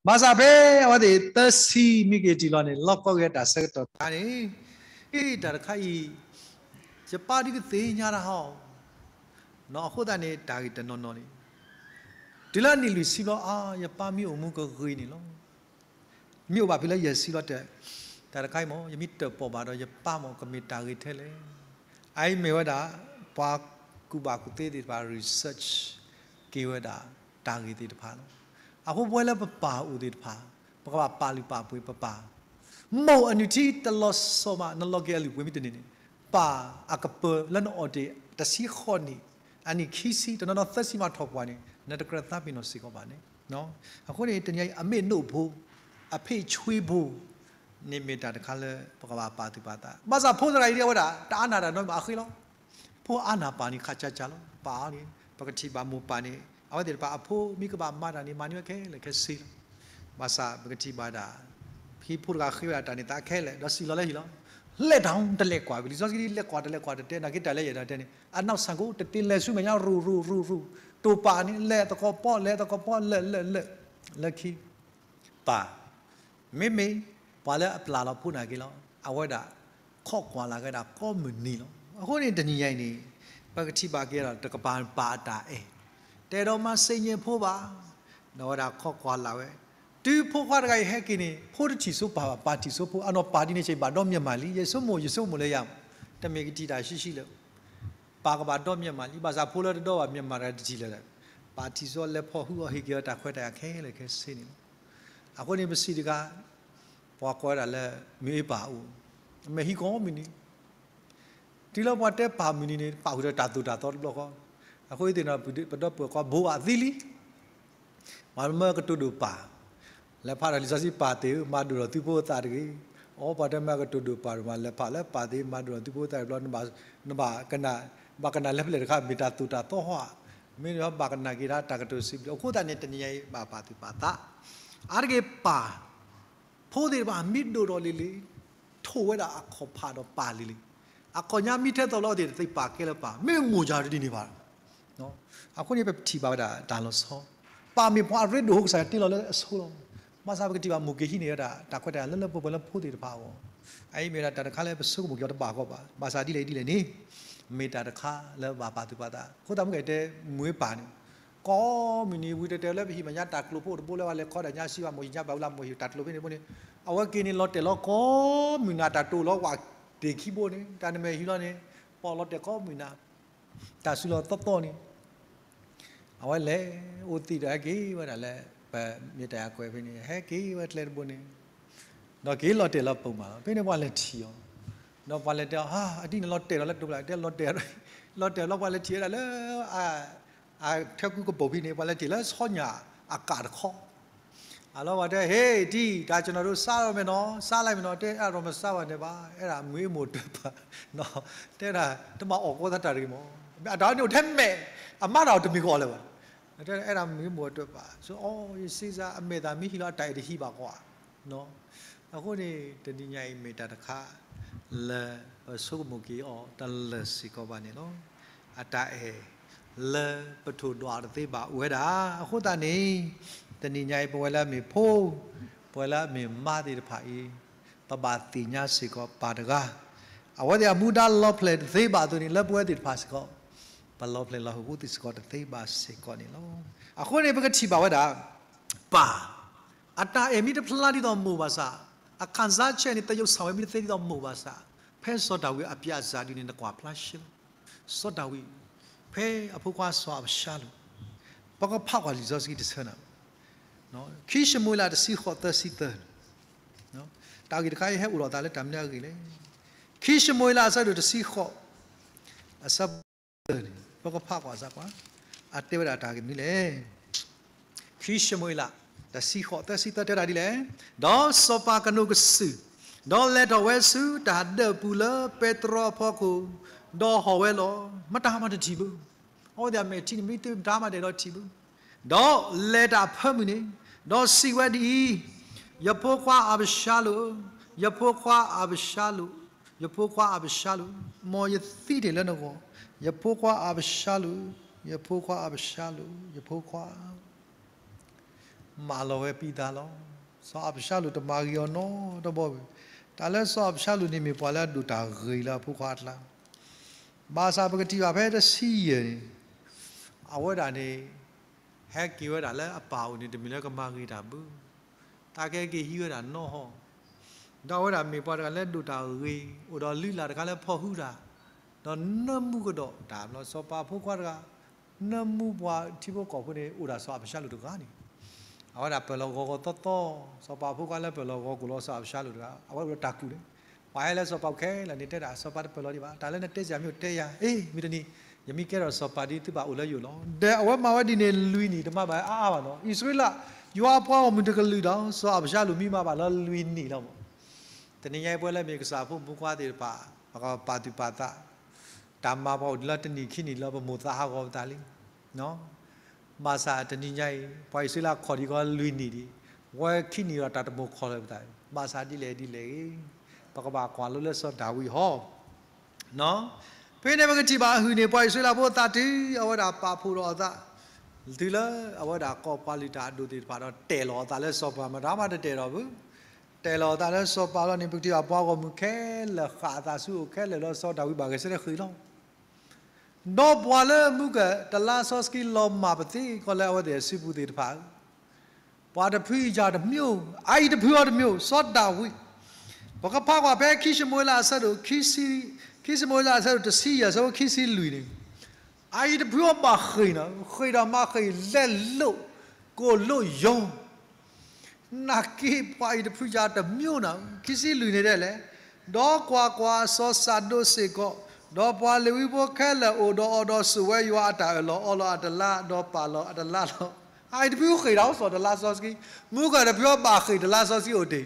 Speaker 1: မစားပဲဟောဒီတစီမိကေဒီလာနေလောက်ကောက်ရတာဆက်တော့တာနေအေးဒါခိုင်ယပါဒီကသေးညာရဟောနော်ဟုတ်တယ်ဒါကြီးတနော်နော်လေးဒီလနီလူစီလောအာယပါမီအမှုကဂိနေလောမြို့ပါဖလဲယစီလောတဲ့ဒါရခိုင်မောယမိတပေါ်ပါတော့ယပါမောကမီတာဂိထဲလေအိုင်မေဝဒါပွားကူပါကူတေးတေပါ research ကေဝဒါတာဂိတေတဖာလောအခုပွဲလဲပပါဦးတေတဖာပကပါပါလီပါပွေးပပါမောအန်တီတလော့ဆောမနလော့ကဲလူဝိမိတနေနေပါအကပလန်အော်တေတစီခေါနီအနိခီစီတနော်သက်စီမထောက်ပွားနေနတကရသပင်တော်စီကောပါနဲ့နော်အခုနေတညိုင်အမေနှုတ်ဖို့အဖေချွေးဖို့နေမေတာတခါလဲဘဂဝါပါတိပါတာမဆာဖုန်းစရိုက်တဲ့ဝတာတအားနာတာတော့အခေလုံးဖိုးအာနာပါနေခါချာချာလုံးပါနေပကတိပါမူပါနေအဝတိပါအဖိုးမိကပါမာတာနေမာနီခဲလေခဲစီမဆာပကတိပါတာဖီဖုရကခေရတာနေတာခဲလေတော့စီလောလဲဟီလောလက်တောင်းတလက်กว่าပြီလီဆိုစီလက်กว่าတလက်กว่าတဲနာကိတလဲရတာတဲနေအနောက်ဆန်ကိုတတင်လဲဆုမညာရူရူရူရူတူပါနီလဲတကောပေါ့လဲတကောပေါ့လဲလဲလဲလက်ခီပါမေမေပါလဲပလာလာဖုနာကီလောအဝဲတာခော့ကွာလာကတာကောမနီလောအခုနေတညီရိုင်းနေပကတိပါကဲတာတကပါပါတာအဲတဲတော်မှာစိတ်ညစ်ဖို့ပါတော့ဒါခော့ကွာလာပဲတူဖို့ခွားတကဟဲ့ကင်းနေဖို့တချီဆိုပါပါတီဆိုဖို့အနော်ပါတီနေချိန်ပါတော့မြန်မာလီရေဆိုမိုရေဆိုမိုလဲရတမေကတိတာရှိရှိလို့ပါကဘာတော့မြန်မာလီပါစာဖိုးလက်တော့မြန်မာရတကြီးလဲပါတီစောလက်ဖို့ဟူဟီကတာခွဲတာခဲလေခဲစင်းနေအခုနေမစီတကဘွားကွာတာလဲမေးပါဦးမေဟီကောမီနီဒီလောက်ဘွားတက်ပါမီနီနေပါဟူတာတူတာတော့လောကအခုဒီနော်ပတော့ပွားကဘိုးအသီလီမမကတူတူပါလက်ဖာရလီစာစီပါတေမာဒူရသူပိုတာတကြီးဩဘာတမကတူတူပါရမလက်ဖလက်ပါသေးမတ်တော့သူပိုးတိုင်ဘလော့နဘာနဘာကနာဘာကနာလက်ဖလက်ခမီတာတူတာတော့ဟောမင်းရောဘာကနာကြီးတာတကတူစီအခုတနေ့တနေ့ဘာပါသူပါတာအားကေပါဖိုးသေးပါမီဒိုတော်လေးလေးထိုးဝဲတာအခေါ်ဖာတော့ပါလေးလေးအခေါ်ညာမီထဲတော်လို့တည်းသိပါကဲလပါမင်းငိုကြတယ်ဒီနေပါနော်အခုနေပဲထီပါတာဒါလို့ဆောပါမီဘွားရစ်ဒိုဟုတ်စားတိလို့လဲအဆိုးတော့မဆာဘကတိပါမူကေဟိနေရတာတာခွတ်တာလလပပလဖို့တေတပါဘောအဲ့ဒီမေတာတခါလဲပစုကမူကြောတပါကောပါမဆာတိလေတိလေနေမေတာတခါလဲဘာပါသူပါတာခိုတာမကတဲ့ငွေပါနေကောမီနီဝီတဲလဲဘီမညာတာကလူဖို့တပိုးလဲလဲခေါ်တယ်ညာရှိပါမူညာပါလာမူတာတလူပင်းနေမနေအဝကင်းနေလော့တယ်လော့ကောမီနာတာတူလော့ဝါဒေခိဖို့နေတာနမဲဟီလော့နေပေါ်လော့တယ်ကောမီနာတာဆူလော့တော့တော့နေအဝလဲဦးတီတာကေဘာလဲပဲမြစ်တရားကွဲဖိနေဟဲကေဝတ်လက်ပုန်နေတော့ကေလော်တေလော်ပုံမှာဖိနေဘွားလက်ထီရောတော့ဘွားလက်တေဟာအတိနလော်တေရောလက်တူပလိုက်တေလော်တေရောလော်တေလော်ဘွားလက်ထီရလဲအာအာထက်ကူကပုံဖိနေဘွားလက်ထီလဲဆောညာအကာခေါအလောပါတဲ့ဟေးဒီဒါကျွန်တော်တို့စားရမယ်နော်စားလိုက်မယ်နော်တဲ့အဲ့တော့မစားပါနဲ့ပါအဲ့ဒါငွေးမို့တွေ့ပါနော်တဲ့ဒါတမအော်ကောသတာတွေမောအတော်ညို့ထဲမဲ့အမတော်တမီခေါ်လဲပါတဲ့အဲ့ဒါမင်းမို့အတွက်ပါဆိုအော်စေစားအမေတာမိဟီလာတိုင်တဟီပါကွာနော်အခုနေတတိညာအမေတာတခါလဲဆုမူကီအော်တလစီကောပါနေနော်အတအေလဲပထူတော်သေးပါဝဲတာအခုတနေတတိညာပွဲလာမေဖို့ပွဲလာမေမာတိတဖာဤပပတိညာစီကောပါတကားအဝဒယမူဒါလော့ဖလက်သေးပါသူနေလက်ပွဲတိတဖာစီကောပလောဖလေလာဟုတိစကောတသိပါစေကောနီလောအခုနေပကတိပါဝဒါပါအတာအမီတဖလာတိတော်မူပါစာအခန်းစားချက်နေတယုတ်ဆောင်မီသိတော်မူပါစာဖဲစောတာဝေအပြဇာတိနေတကွာဖလာရှင်စောတာဝေဖဲအဖို့ကွာဆွာရှာလို့ပကဖောက်ကလီဇောစကီတဆနာနော်ခိရှမူလာတစီခေါ်တစီတနော်တာဂီတခိုင်ဟဲဥရောတာလဲတမ်ညာကြီးလေခိရှမူလာဆတ်တို့တစီခေါ်အစပ်တယ်ဘောကဖကွာစားကွာအတေဝရတာကမိလေခရစ်ရှမွေလာတစီခေါ်တစီတတတာဒီလေဒေါ်စောပါကနုကဆူဒေါ်လက်တော်ဝဲဆူတာဒပူလာပက်ထရောဖောကူဒေါ်ဟော်ဝဲလောမတာမတတီဘူးဟောတယ်မေတီမီတီဒါမတယ်တော့တီဘူးဒေါ်လက်တာဖမှုနေဒေါ်စီဝဲဒီယပိုခွာအဘရှာလုယပိုခွာအဘရှာလုယပိုခွာအဘရှာလုမော်ယသီတယ်လည်းတော့ Yapokwa abshalu, yapokwa abshalu, yapokwa. Malawe pidalo. So abshalu to magio no to bobi. Tala so abshalu ni mi pala duta gila pukatla. Basa bagati abe the sea ni. Awada ni hack you at a pau ni the milaka magita bu. Takeki you at no ho. တော့ဝရမေပေါ်ကလည်းဒူတာရီဥတော်လီလာတကလည်းဖော်ဟူတာတော့နမှုကတော့ဒါမလို့စောပါဖို့ခွာတာနမှုဘွားတိဘောကောဖွနေဥဒါစောအပရှာလူတကနေအဝဒါပလောကောကောတော်တော်စောပါဖို့ခွာလဲပလောကောကိုလောစောအပရှာလူတကအဝဒါတာကူတယ်ပါရလဲစောပောက်ခဲလဲနေတက်တာစောပါပလောဒီပါဒါလည်းနဲ့တက်ကြမျိုးတက်ရအေးမိတနီယမိကဲတော့စောပါဒီသူပါဥလဲယူလောဒဲအဝမာဝဒီနေလူနီဓမ္မပါအာအာပါနော်ဣသရေလယွာပွားမတကလူတောင်စောအပရှာလူမိမပါလောလူနီတော့တနင်္ဂနွေပွဲလဲမြေကစားဖို့ဘုခွားတယ်ပါဘာပါတူပါတာဓမ္မဘောလတ်တနီခိနီလဘမူသာကောတာလီနော်မာစာတနီညိုင်ဘွိုင်ဆီလာခေါ်ဒီကောလွီနီဒီဝဲခိနီရတာတမိုခေါ်လဲပတာမာစာဒီလေဒီလေပကဘာကွာလုလက်ဆောဒါဝီဟောနော်ဖေးနေဘကတိပါဟူနေဘွိုင်ဆီလာဘောတာတီအဝဒါပါဖူတော်သာဒီလအဝဒါကောပါလီတာဒိုဒီပါတော့တဲလောတာလဲဆောပါမဒါမှတဲတော်ဘူးတဲလောတာလဲဆောပါလို့နေပတိအပွားကောမူခဲလခါတာစုခဲလလောဆောဒါဝီပါကစရခီလော no boale muga tala soski lo ma pati ko le awde sibu de pha pa de phi ja de myo ai de phi de myo sot da wi bo ka pa kwa be khi shi mo la sa do khi si khi si mo la sa do si ya so khi si lui ni ai de phi ba khai na khai da ma khai le lo ko lo yong na ki pa ai de phi ja de myo na khi si lui ni de le do kwa kwa so sa do se ko တော့ပွာလူဝီဘောခဲလာအိုတော့အော်တော့ဆွဲယွာတာလောအော်လောအတလာတော့ပါလောအတလာလောအိုင်တပြူခေတော့ဆိုတလာဆော့စကီမူကရပြောပါခေတလာဆော့စီအိုတေ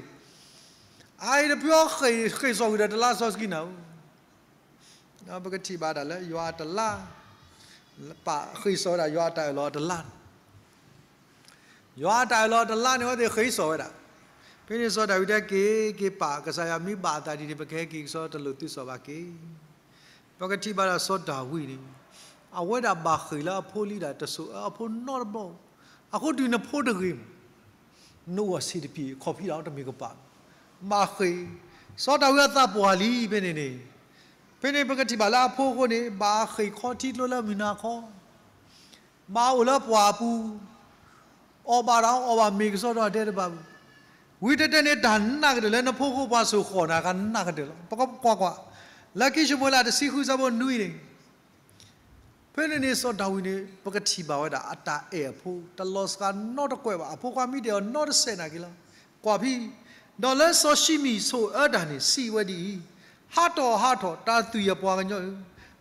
Speaker 1: အိုင်တပြောခေခေဆော့ရတလာဆော့စကီနော်နော်ဘကတိပါတာလဲယွာတလာပါခေဆော့တာယွာတာလောတလာယွာတာလောတလာနေဟောတဲ့ခေဆော့ရတာဖိနေဆော့တာဝိတက်ကေကေပါကစားရမိပါတာဒီပခဲကေဆော့တလူတိဆော့ပါကေတော့ကတိပါရစောတာဝီရီအဝဲတာဘာခိလာဖိုလီတာတဆူအဖိုနော်ဘောအခုဒီနဖိုတဂိမ်နိုဝစီဒီပီခေါ်ဖီတော့တမီကပါမာခိစောတာဝီသပွာလီပဲနေနေပဲနေပကတိပါလာဖိုကိုနေဘာခိခေါ်တီလိုလာမီနာခေါ်မာဝလာပွာပူအော်ဘာရောင်းအော်ဘာမီကစောတော့တဲ့ပါဘူးဝီတတဲ့နဲ့ဒါနာကတယ်လဲနဖိုကိုပါဆူခေါ်နာကနာကတယ်ပကောကွာကွာ lucky ရှမိုလာတစီခုဇဘောနွိနေဖဲနေနေစောဒါဝိနေပကတိပါဝဒါအတာအေဖူတလော့စကနော့တကွဲပါအဖိုးကမိတယ်နော့တဆယ်နာကီလာကွာပြီဒေါ်လာစောရှိမီဆိုအဒါနေစီဝဒီဟာတော်ဟာတော်တာသူရပွားကညော့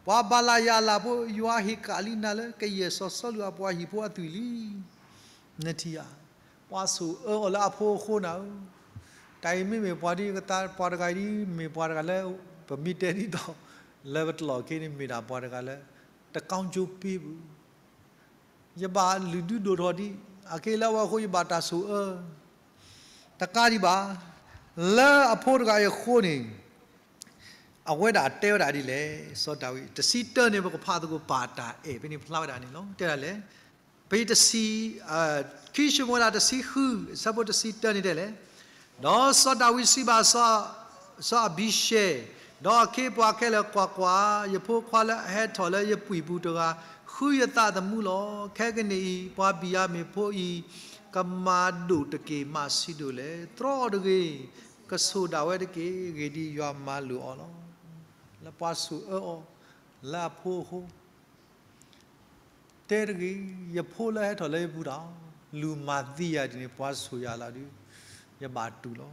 Speaker 1: ဘွာဘလာယာလာဘောယွာဟီကာလီနာလေကေယေဆောဆောလူအပွားဟီပွားသူလီနတိယာပွားဆိုအော်လာဖိုးခိုးနာတိုင်မေမေပွားဒီကတာပွားဒဂိုင်ဒီမေပွားဒဂလဲဗမိတဲဒီတော့ level လောက်ကိနေမိတာပွားတကလည်းတကောင်ကျိုးပေးဘူးယဘာလူဒူဒိုတော်ဒီအကေလာဝခိုယဘာတာဆူအတကာဒီပါလာအဖို့တကရခိုးနေအဝဲတာတဲတာဒီလေစောတာဝီတစီတနေဘကဖာတကိုပါတာအေဘင်းဖလာတာနေလုံးတဲတာလေဘေးတစီအာခိရှမောလာတစီဟူစဘောတစီတနေတယ်လေနော်စောတာဝီစီပါစောစောဘီရှေတော့ခေပွားခဲလဲကွာကွာယဖိုးခွာလဲဟဲထော်လဲယပွီဘူးတကခူယတသမှုလောခဲကနေဤပွားပီရမေဖိုးဤကမာဒုတကေမစီဒုလေတရောတကေကဆူဒဝဲတကေဂေဒီယောမလူအောလောလပွားဆူအောလာဖိုးဟိုတဲတကေယဖိုးလဲဟဲထော်လဲဘူးတော်လူမာတိရဒီနေပွားဆူရလာဒီယမတူလော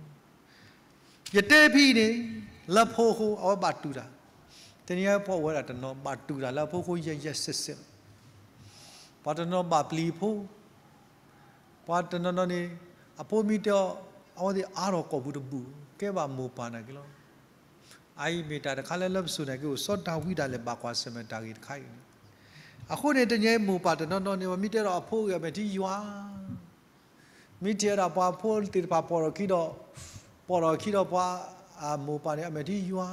Speaker 2: ယတေဖိနေ
Speaker 1: လက်ဖို့ဟိုအော်ပါတူတာတနည်းပေါ်ဝဲတာတနောပါတူတာလက်ဖို့ဟိုရက်ရက်စစ်စစ်ပါတနောပါပလီဖို့ပါတနောနော်နေအပေါ်မီတော့အော်ဒီအာရောကောဘူးတဘူးကဲပါမူပါနာကလောအိုင်မီတာတခါလဲလပ်ဆူနေကိုစောတာဝိတာလဲပါကွာစမတာကြီးတခိုင်အခုနေတငယ်မူပါတနော်နော်နေမီတဲတော့အဖိုးရမယ်ဒီယွာမီတဲတော့ပါဖိုးတိပါပေါ်တော့ခိတော့ပေါ်တော့ခိတော့ပါအာမောပါနေအမေဒီယွာ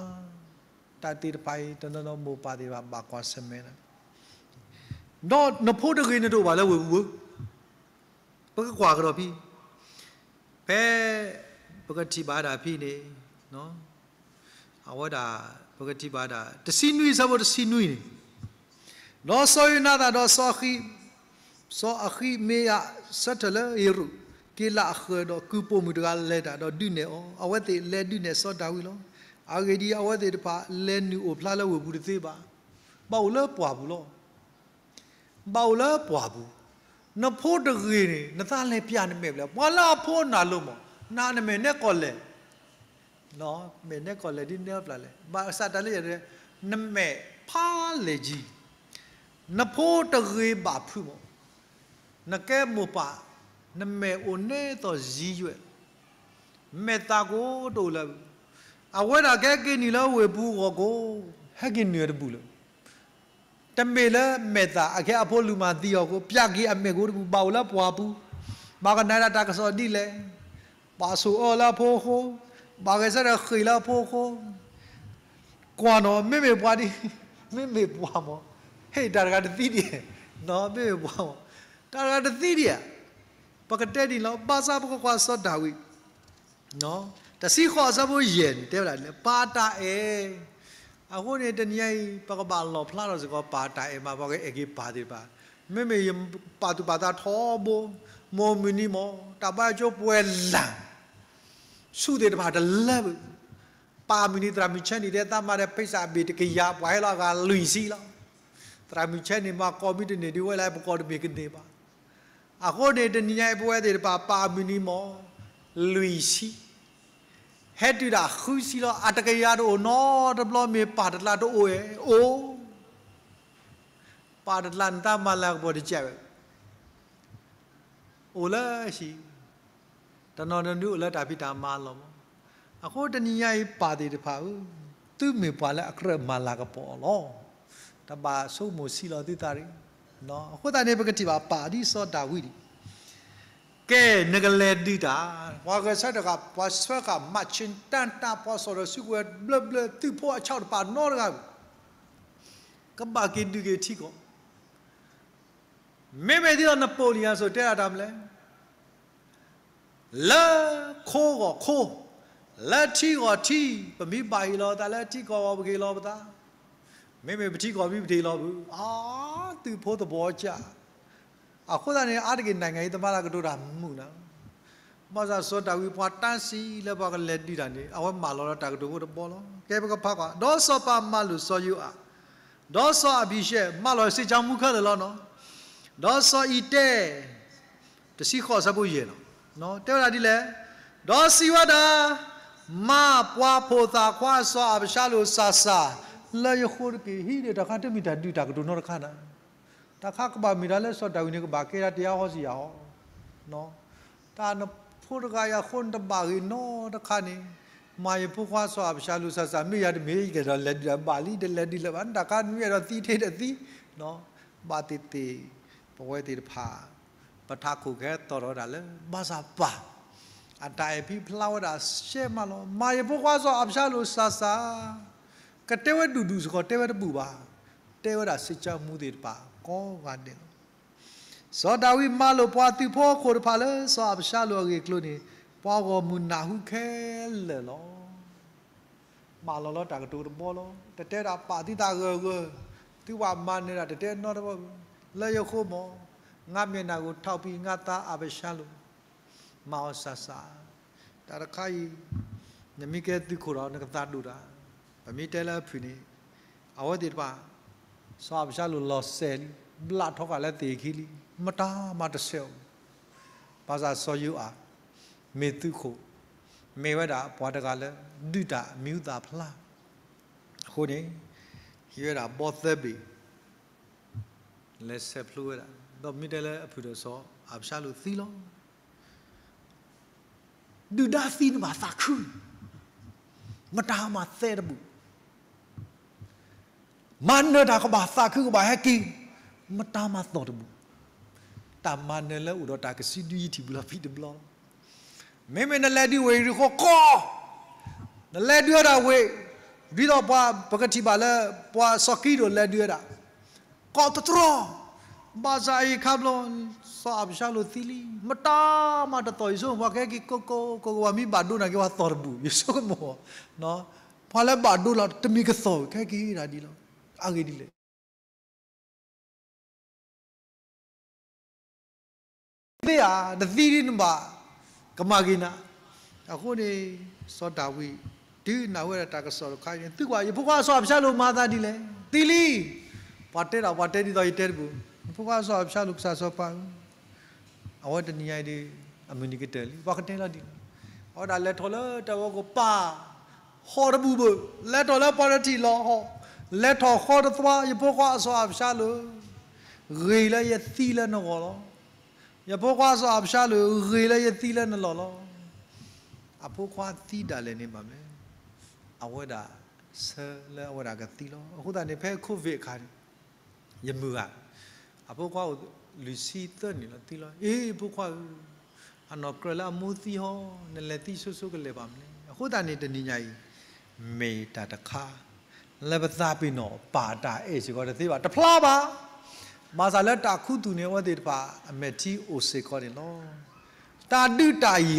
Speaker 1: တာတီတပိုင်တန်တန်မောပါဒီဘာဘာကွာဆမဲနာတော့နဖို့တကိနေတော့ဘာလဲဝေဘူးဘကကွာကတော့ပြီဘဲပကတိပါတာပြီနေနော်အဝဒပကတိပါတာတစီနွိသဘောတစီနွိနေတော့ဆောယနာတာတော့ဆောခိဆောအခီမေယဆတ်တလေရုကေလာခေတော့ကူပိုမူတကလဲတာတော့ဒုနေဩအဝတ်တေလဲဒုနေစောတာဝီလောအာဂေဒီအဝတ်တေတပါလဲနူအိုဖလာလဲဝဘူးတသေးပါပေါလဲပွာဘူးလောပေါလဲပွာဘူးနဖို့တကြီးနေနသားလဲပြနေမယ်ဗျာပွာလာဖို့နာလို့မနာနမယ်နဲ့ကော်လဲနော်မယ်နဲ့ကော်လဲဒီနေဖလာလဲဘာစတာလဲရနမယ်ဖာလေကြီးနဖို့တကြီးပါဖူမနကဲမူပါနမေအိုနေတော့ဇီးရွဲ့မေတာကိုတို့လာအဝဲတာကဲကင်းနီလောဝေပူကိုကိုဟက်ကင်းနီရတပူလို့တမေလဲမေတာအခဲအဖို့လူမာတီရောကိုပြကြီးအမေကိုတပူပေါလာပွားပူဘာကနာတာကစောဒီလဲပါဆူအော်လာဖို့ခိုဘာကစရခိလာဖို့ခိုကွာနော်မေမေပွားဒီမေမေပွားမောဟေးတာကတတိတယ်နော်မေမေပွားမောတာကတတိတယ်ปกติดีเนาะบาซาบกควาสอดาวิเนาะแต่สีขาซาบุเย็นเท่านั้นปาตาเออาคนีเดินยัยปกบาลลอพลาเราสกปาตาเอมาบอกเอกิปาดีปาไม่ไม่ยังปาตุปาตาทอบโมมินิโมต่บ้าจบเวลังสุดเด็ดขาดเลยปามินิตรามิเชนี่เดี๋ยวตามมาเรียกเพื่อนสาบิดกิยาไว้แล้วก็ลุยซีแล้วตรามิเชนี่มาคอมมิตเนี่ยดีเวลาไปคอมิดกันเดียบ้าအခုနေတညိုင်ပွဲတွေပါပါမီနီမောလူစီဟက်တူတာခူစီလောအတကရတော့နော်ဒဘလမေပါတလာတော့အိုးအိုးပါတလန်တမလာဘောဒီကျဲအိုလာရှိတနော်တနုအလတာပိတာမာလောအခုတညိုင်ပါတေတဖာဦးသူမေပါလဲအခရမလာကပေါ်လောတပါဆုံမစီလောတိတာရီနော်ဟိုတာနေပကတိပါ ပါဒီစောဒါဝိဒီကဲငကလေတိတာဝါကဆတ်ကပတ်ဆွဲကမချင်းတန်တာပေါ်စောရစုကဘလဘလသူဖို့အချောက်ပါနော်ကကဘာကိဒူကေထီကောမေမေဒီတော့နပိုလီယံဆိုတဲ့ရတာမလဲလာခိုးကခိုးလက်ထီကထီပမိပါဟီလောတာလက်ထီကောဝဘကေလောပတာမေမေပတိကော်ပြီးပတိလောက်ဘူးအာသူဖို့သဘောကြအခုတည်းအားတကယ်နိုင်ငံရေးသမားလာကတော့တာမှုလားမဆာစောတာဝီပွားတန်းစီလဘကလက်တီတာနေအဝဲမာလောတာကတော့တော့ပေါ်လောကဲဘကဖကွာဒေါ်စောပါမလူစောယူအာဒေါ်စောအဘိရှေမလောစစ်ချောင်းမှုခတ်တယ်လောနော်ဒေါ်စောဤတဲတစီခေါ်စဖို့ရေလောနော်တဲလာဒီလဲဒေါ်စီဝတာမပွားဖို့သာခွာစောအဘရှာလို့ဆာဆာလာယခိုရကီဟီရတခါတမီတဒူတာကဒုနောရခနာတခါကဘာမီရလဲဆော့တာဝိနေကဘာကေရတရားဟောစီရဟောနော်တာနဖိုရကယာခွန်တဘာရီနောတခါနေမာယဖုခွာဆောအပရှာလူဆဆာမိရတမေကရလက်ဒီပါဠိတလက်ဒီလဘန်တခါနွေရတီထေတတီနော်ဘာတိတီပဝဲတိဖာပထခုခဲတော်တော်တာလဲဘာသာပါအတိုင်ပြီးဖလာဝတာရှဲမလို့မာယဖုခွာဆောအပရှာလူဆဆာကတဲဝဒူဒူစကောတဲဝဒပူပါတဲဝဒစစ်ချမှုတွေပါကောဝါတဲ့စောတာဝိမလောပွားတူဖောခေါ်ဖာလဲစောအပရှလောကြီးကလို့နေပွားဝမနာဟုခဲလဲလောမလောလောတာကတူဘောလောတတဲတာပါတိတာကောကသူဝမနေတာတတဲနော်တော့လဲရခုမောငါမျက်နာကိုထောက်ပြီးငါသားအပရှလောမောဆာဆာတရခိုင်နမိကေတိခိုရောငါသားတူတာမိတဲလာဖူနီအဝဒီပါဆာဘရှာလူလောဆယ်ဘလာထောက်ကလည်းတေခီလီမတာမတဆယ်ဘာသာဆောယူအားမေတုခုမေဝဒအပွားတကလည်းဒုတာမြူတာဖလားခုနေရွေတာပေါ်သက်ပြီလက်ဆက်ဖလူရတာတော့မိတဲလာအဖူတော်ဆောအဘရှာလူသီလောဒုဒါသီနမသာခုမတာမသဲတဘူးมันเนอาขบาซาคือกบาให้กินมาตามมาสอดบุตามมันเนอแล้วอุดรตากสิดีที่บุลาพีเดบลอไม่ไม่นั่นแหละดีเวรีโคโก้นั่นแหละดีอะไรเวรีดอปว่าปกติบาลปว่าสกีโดนแลดีอะไก็ตัวบาซายคาบลอนสอบชาลุติลีมาตามาตัวอิสุว่าแกกิโกโกโกว่ามีบาดูนะกว่าตอร์บุยิสุกโม่เนาะพอแล้วบาดูเราจะมีกระสอบแค่กี่นาดีแล้ว আগে দিলে ကမာကနာအခုနေစောတာဝီတနာဝတာကစောခင်သူကရေဖုကာစာပြာလုမာသာတီလ်သီလီပတ်တ်ာပတ်တ်သောရတ်ပုဖုကာစာပြာလုစာစောပါအဝတနီရ်အမနီကတ်လီပါခတ်လာတ်အောတာလ်ထောလ်တောကိုပါဟောတပုပလ်တောလ်ပါတ်ထီလောဟော။လက်တော်ခေါ်တော့ယဘောကွာဆိုအပ်ရှာလို့ရေလာယသီလနော်လောယဘောကွာဆိုအပ်ရှာလို့ရေလာယသီလနော်လောအဖို့ခွာသီတာလည်းနေပါမယ်အဝဲတာဆလဲအဝဲတာကသီလောအခုတည်းနေဖဲခုဗစ်ခါယမှုကအဖို့ခွာလူစီတန်နေလားသီလောအေးဖို့ခွာအနော်ကရလာမူသီဟောနလည်းသီဆုဆုကလည်းပါမယ်အခုတည်းနေတဏိညာကြီးမေတာတခါလက်ပသာပိနောပါတာအေစီကောတသေးပါတဖလားပါမာဇာလက်တာခုသူနေဝတ်တေတပါအမတီအိုစေကောတယ်လောတာတုတာယီ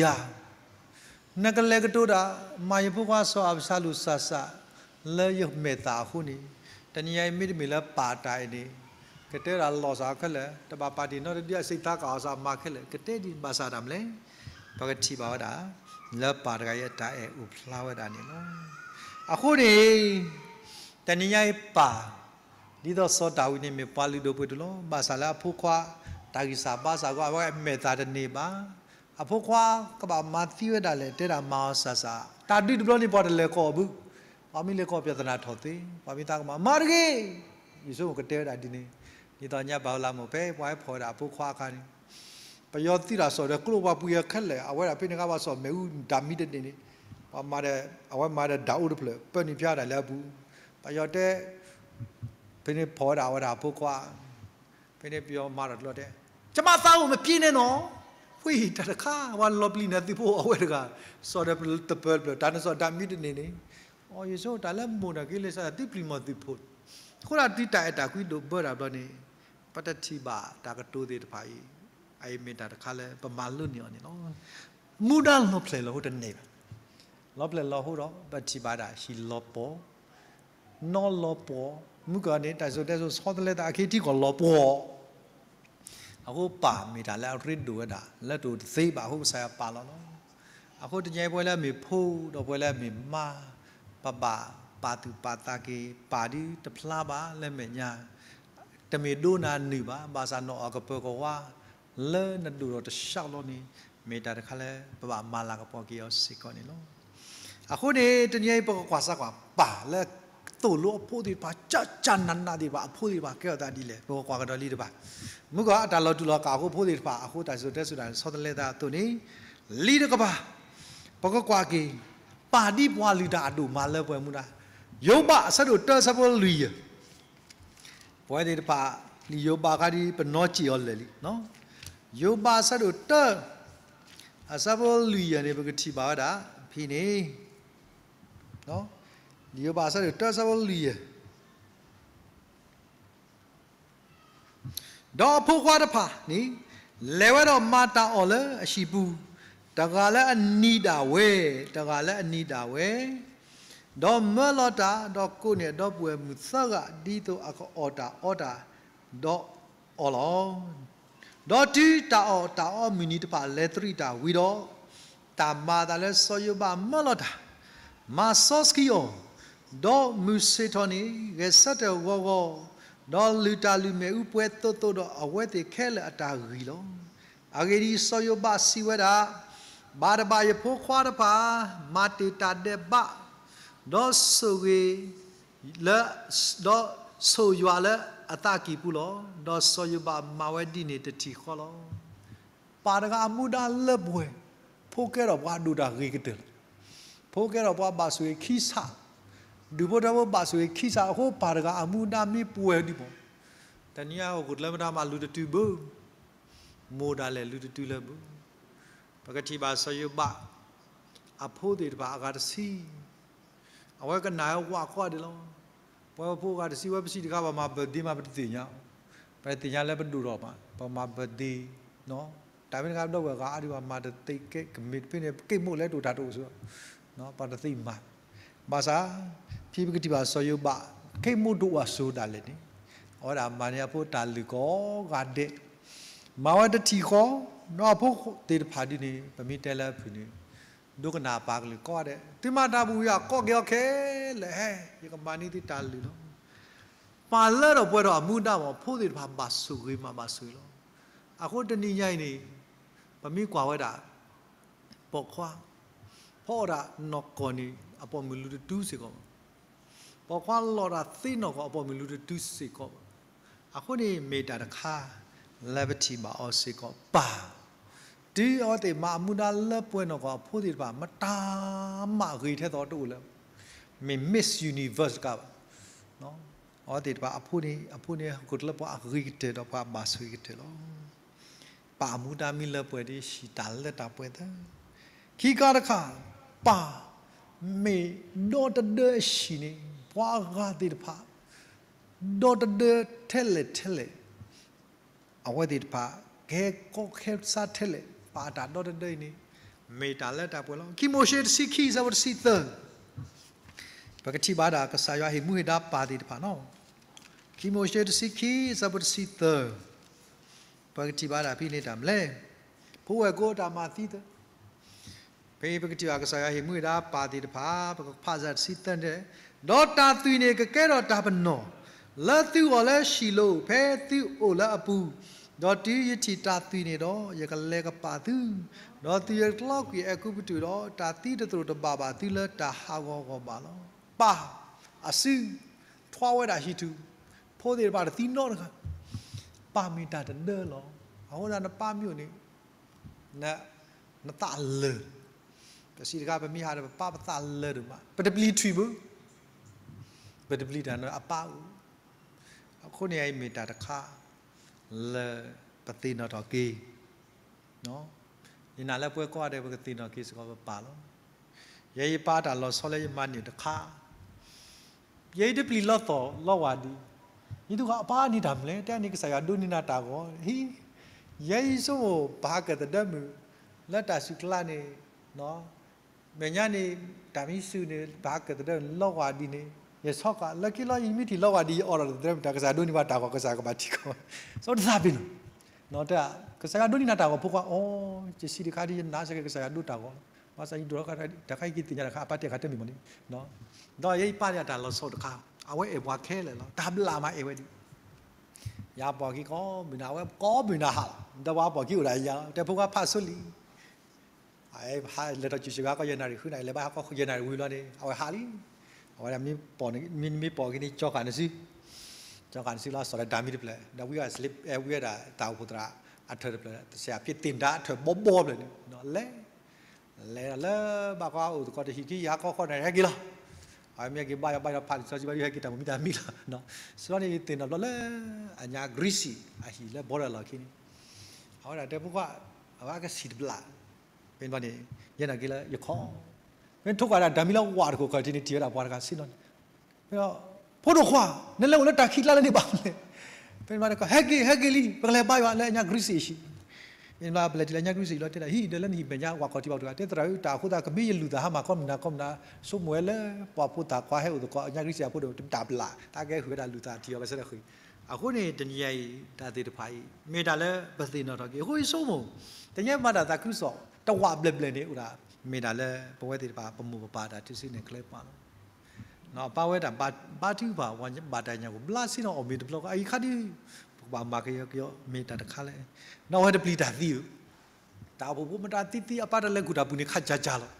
Speaker 1: နကလေကတိုတာမာယပုကဆောအပစာလူဆာဆာလေယမေတာခုနီတနည်းမိမိလပါတာနေကတဲ့ရာလောစာခက်လေတပါပါတီနော်တပြစိတ်သားကောစာမာခက်လေကတဲ့ဒီဘာစာတာမလဲဘာကတိပါဝတာလပါတကရဲ့တာအဲဥဖလာဝတာနေလောအခုနေတဏိယပါဒီတော့စောတာဝိနေမပါလူတို့ပွေတလုံးပါဆလာဖုခွာတာဂီစာပါစာကွာဝဲမေတာတနေပါအဖုခွာကပါမာသီဝတာလေတဲ့တာမောဆဆာတာတိတဘလို့နေပေါ်တယ်လေကောဘူးပါမီလေကောပြဒနာထော်သေးပါမီတာကမာမာရကေဒီစုံကတဲတာဒီနေဒီတော့ညဘာလာမို့ပဲပွားဖော်တာဖုခွာခါနေပယောတိတာဆိုတော့ကလိုပါပူရခက်လေအဝဲတာပိနေကပါဆိုမေဦးဒါမီတနေနေပါမာတဲ့အဝဲမာတဲ့ဒါဥဒဖလေပန်ပြတာလည်းဘူး Payote pene phora wara pokwa pene pyo mara lote. Chama sawo me pine no. Hui ta ka wa lovely na ti po awe ka. So the the pearl ta na so da mi de ne ne. Oh yeso ta la mo na kile sa ti primo ti po. Khora ti ta ta kui do bora ba ne. ပတ္တိပါတာကတိုးသေးတပါကြီးအိမေတာတခါလဲပမာလွတ်ညောနေနော်မူဒါလောပလေလောတနေလောပလေလောဟောတော့ပတ္တိပါတာဟီလောပော no lopo muka ne ta so ta so so le ta akhi ti ko lopo ako pa mi da la rit do da la do sei ba ho sa ya pa lo no ako ti nyai pwe la mi pho do pwe la mi ma pa ba pa tu pa ta ke pa di ta phla ba le me nya ta mi do na ni ba ba sa no a ko pwe ko wa le na do do ta sha lo ni me da ta kha le pa ba ma la ko po ki yo si ko ni lo အခုနေတညိုင်ပကွာစကွာပါလက်သို့လို့ဖို့ဒီပါကြာကြာနန္နာဒီပါဖို့ဒီပါကဲတာဒီလေဘောကွာကတော်လေးတပါမုကအတာလောတူလောကာကိုဖို့ဒီပါအဟုတ်တာဆိုတဲ့ဆိုတာဆောတလေတာသူနေလီတကပါပကကွာကေပါဒီပွားလီတာအတူမလဲပွဲမူလားယုံပါအဆက်တို့တော်ဆပေါ်လူရဘွဲဒီတပါလီယုံပါကဒီပနောချီရောလေလီနော်ယုံပါဆက်တို့တော်အဆပေါ်လူရနေပကတိပါတာဖိနေနော်ဒီဘာသာတွေတက်စဘလီဒေါ်ဖူခွာတဖာနီလေဝတော့မာတာအော်လေအရှိဘူးတကလည်းအနိဒာဝဲတကလည်းအနိဒာဝဲတော့မလတာတော့ကိုနဲ့တော့ပွဲမှုစကဒီတော့အကောအော်တာအော်တာတော့အော်လောတော့တီတာအော်တာအော်မီနီတဖာလေထရီတာဝီတော့တာမာတာလဲဆောယဘမလတာမာဆော့စကီယောတော့မူစေတော်နေရဆက်တော်ဝဝတော့လူတာလူမဲဥပွဲတွတ်တော့အဝဲတိခဲလအတာရီလောအဂရီဆောယောဘာစီဝရာဘာရဘာယဖို့ခွာရပါမာတီတာတဲ့ဘတော့ဆိုရီလာတော့ဆိုရွာလာအတာကီပူလောတော့ဆောယောဘာမဝဲဒီနေတတိခေါ်လောပါရကအမှုဒါလဘွယ်ဖိုကဲတော့ဘာဒူတာရီကတယ်ဖိုကဲတော့ဘာဘာဆွေခီဆာဒူဘောဒဘောပါဆိုခိစာဟိုပါရကအမှုနာမေပွဲဒီပေါ့တနည်းအားကိုလမတာမလူတတူဘမိုဒါလေလူတတူလေဘပကတိပါဆယုပအဖိုးတေတပါအကာတစီအဝဲကနာဝါခွားတယ်လောပွဲဖို့ကတစီဝဲပစီတကပါမှာဒီမှာပတိညာပတိညာလည်းပတူတော့ပါပမာပတိနော်ဒါပေမဲ့ကတော့ကအာဒီပါမှာတိတ်ကဲကမစ်ပြင်းနေကိတ်မို့လဲတူတာတူဆိုတော့နော်ပါတသိမှာဘာသာတိပကတိပါဆောယုပခေမှုဒုဝဆိုတာလေနိဩရာမာနယဖို့တာလူကောကတဲ့မဝတတိခောနောဖို့တေဖာဒီနိပမိတဲလာဖူနိဒုကနာပါကလေကောတဲ့တိမတာဘူးရကောကြောခဲလေဟဲဒီကမာနိတိတာလူနော်ပါလာတော့ပွဲတော့အမှုတမဖို့တေဖာမဆူကြီးမမဆူလို့အခုတဏိညိုင်းနေပမိကွာဝဲတာပေါခွာဖော်တာနော်ကောနီအပေါ်မူလူတူးစီကောပေါ်ခွာလော်တာသိနော်ကအပေါ်မီလူတူစေကောအခုနေမေတာတခါလက်ပတီမှာအော်စေကောပါဒီအော်တေမာမူနာလက်ပွင့်တော့ကဖိုးဒီပါမတာမရေထဲတော့တူလဲမင်း Miss Universe ကနော်အော်တေပါအဖိုးနေအဖိုးနေကုတ်လက်ပွားရေထဲတော့ပါမဆွေထဲလောပါမူတာမီလက်ပွင့်ဒီရှိတာလက်တာပွင့်တယ်ခီကာတခါပါမေတော့တဲ့ရှိနေဝါဂါဒီဖာဒေါ်ဒေထဲလေထဲလေအဝဒီဖာကေကိုခဲစာထဲလေပါတာဒေါ်ဒေနေမေတာလက်တာပွဲလောကီမိုရှေစီခီဇဝစီသပကတိဘာဒါကဆာယဟိမူဟိဒါပါဒီတဖာနော်ကီမိုရှေစီခီဇဝစီသပကတိဘာဒါဖိနေတာမလဲဘိုးဝဲကိုတာမာသီသဘေးပကတိဘာကဆာယဟိမူဟိဒါပါဒီတဖာပကဖာဇတ်စီသန်တဲ့ဒေါ်တာသူနေကကဲတော့တာပနော်လာသူော်လဲရှီလို့ဖဲသူအိုလာအပူဒေါ်တီယတီတာသူနေတော့ရကလဲကပါသူဒေါ်တီရကလောက်ကြီးအခုပတူတော့တာတီတသူတပါပါသီလတာဟာကောကောပါလောပါအစီထွားဝဲတာရှိသူဖိုးတယ်ပါတီနော်ကပါမီတာတနော်လောဟောတာနပါမြို့နေနာနတာလေကစီကပမီဟာပပတာလေဒုမပတပလီထီဘူးဘဒပလိဒါနအပါဦးအခုနေအိမေတ္တာတခါလပတိနတော်ကေနော်ဒီနာလည်းပွဲကွာတယ်ပတိနော်ကေစကောပါလို့ယေယပါတာလောဆောလေမန်နေတခါယေဒပလီလောတော်လောဝါဒီဒီသူကအပါနေတာမလဲတဲ့နိကဆာရဒုနိနာတာကောဟီယေဆိုဘာကတဒမလတ်တာစုကလာနေနော်မညာနေဒါမီစုနေဘာကတဒလောဝါဒီနေ ye soka lucky la imi thi lawa di or the ta ka sa do ni ba ta ko ka sa ka ba ti ko so da bin no ta ka sa do ni na ta ko pokwa oh je si di ka di na sa ka sa do ta ko ma sa i do ka ta ka ki ti ya ka pa te ka te mi mo ni no do ye pa ya ta lo so ta ka a we e bwa ke le lo ta bla ma e we di ya bwa ki ko mi na we ko mi na ha da wa bwa ki u la ya te pokwa pha su li ไอ้ฮาเลตจิชิกาก็เยนารีขึ้นไหนเลยบ้าก็เยนารีวิลานี่เอาฮาลีเอา่า้รามีปอนมีมีปอกินี่จอกันสิจอกันสิลาสระดามีริเปล่าดาวิอาสลิปเอวิอาตาวุตระอัตเถรเปล่าเสียพี่ตินดาเธอบ่บบเลยเนาะเล่เล่เล่บากว่าอุตกอดหิที่ยากข้อขไหนแหกิละอันนี้กิบายบายรผ่านสัจจะยังกิตามุมิดามิละเนาะส่วนนี้ตินดาเล่อันยากริสิอันหิเล่บ่ได้ละกี่เอาลวเดี๋ยวพวกว่าว่าก็สิบละเป็นวันนี้ยันอะไรกิละยกข้งမင်းထုတ်ကားဓာမီလောက်ဝါတခုကဒီနေ့တီရတာပွားတကစီလုံးပြီးတော့ဖို့တော့ခွာနဲ့လုံးလက်တာခိလာလည်းနေပါလေပြန်มาတော့ဟက်ကီဟက်ကီလီပကလေပါရလည်းညာဂရိစီရှိမင်းလာပလက်တလညာဂရိစီလောတက်လာဟီဒလန်ဟီပညာဝါကောတိပေါတော့တက်တရာယူတာခုတာကမီလူတာဟာမကောမနာကောမနာဆုမွဲလဲပွားဖို့တာခွာဟဲဥဒကောညာဂရိစီဖို့တော့တာပလာတာကဲခွေတာလူတာတီရပဲဆက်ခွေအခုနေတနည်းရီဒါသေးတဖိုင်မေတာလဲပသိနော်တော့ကေဟိုဆိုးမုံတညက်မတာတာကုဆောတဝဘလက်ဘလက်နေဥလားမေတာလဲပဝဲတိပါပမှုပပါတာတိစိနေကလေးပါနော်ပါဝဲတာပါပါတိပါဝါဘာတိုင်ညာကိုဘလာစီတော့အမီတဘလော့အိခါဒီဘာမာကေကေမေတာတခါလဲနော်ဟဲ့တပလီတာသီတာဘဘမတာတိတိအပါတလဲကူတာပူနေခါကြကြလော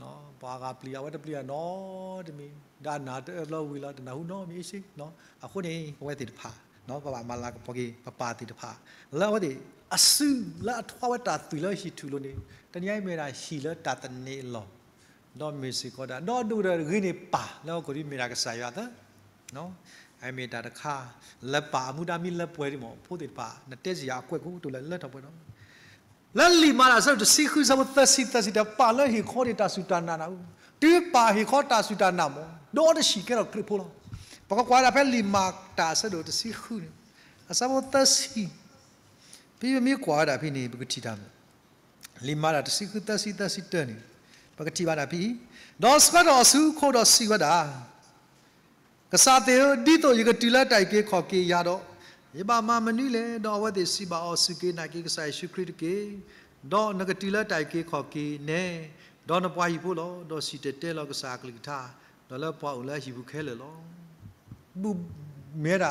Speaker 1: နော်ဘာကပလီယာဝဲတပလီယာနော်ဒီမီဒါနာတလောဝီလာတနာဟုနော်မြေရှိနော်အခုနေဝဲတိတဖာနော်ဘာမလာကပကေပပါတိတဖာလောဝဒီအဆုလာထွားဝတာသူလရှိထူလို့နေတနည်းမေတာရှိလတာတနေလောတော့မေစီကောတာတော့ဒူရဂိနေပါလောကိုဒီမေတာကဆာရတာနော်အမေတာတခါလက်ပါအမှုတာမီလက်ပွဲဒီမောဖို့တိပါနတက်စီရအကွက်ကိုတူလက်လက်တော့ပွဲတော့လက်လီမာလာဆောတစီခုဆောသစီသစီတပါလဟီခေါ်တာစုတနာနာဒီပါဟီခေါ်တာစုတနာမောတော့ရှိကတော့ခရဖိုလော Porque quando a pele marca, se do se hun. Essa volta se. Pio me quadra pini bugtitam. Limara de se kuta se da se tani. Pagati bana pi. Dos ka dos su ko dos si wada. Kasate di to yiga tila tai ke kho ke ya do. Ye ba ma manu le do wa de si ba o su ke na ke ka sai su krit ke. Do na ka tila tai ke kho ke ne. Do na pwa hi po lo do si te te lo ka sa klik tha. Do la pwa u la hi bu khe le lo. mera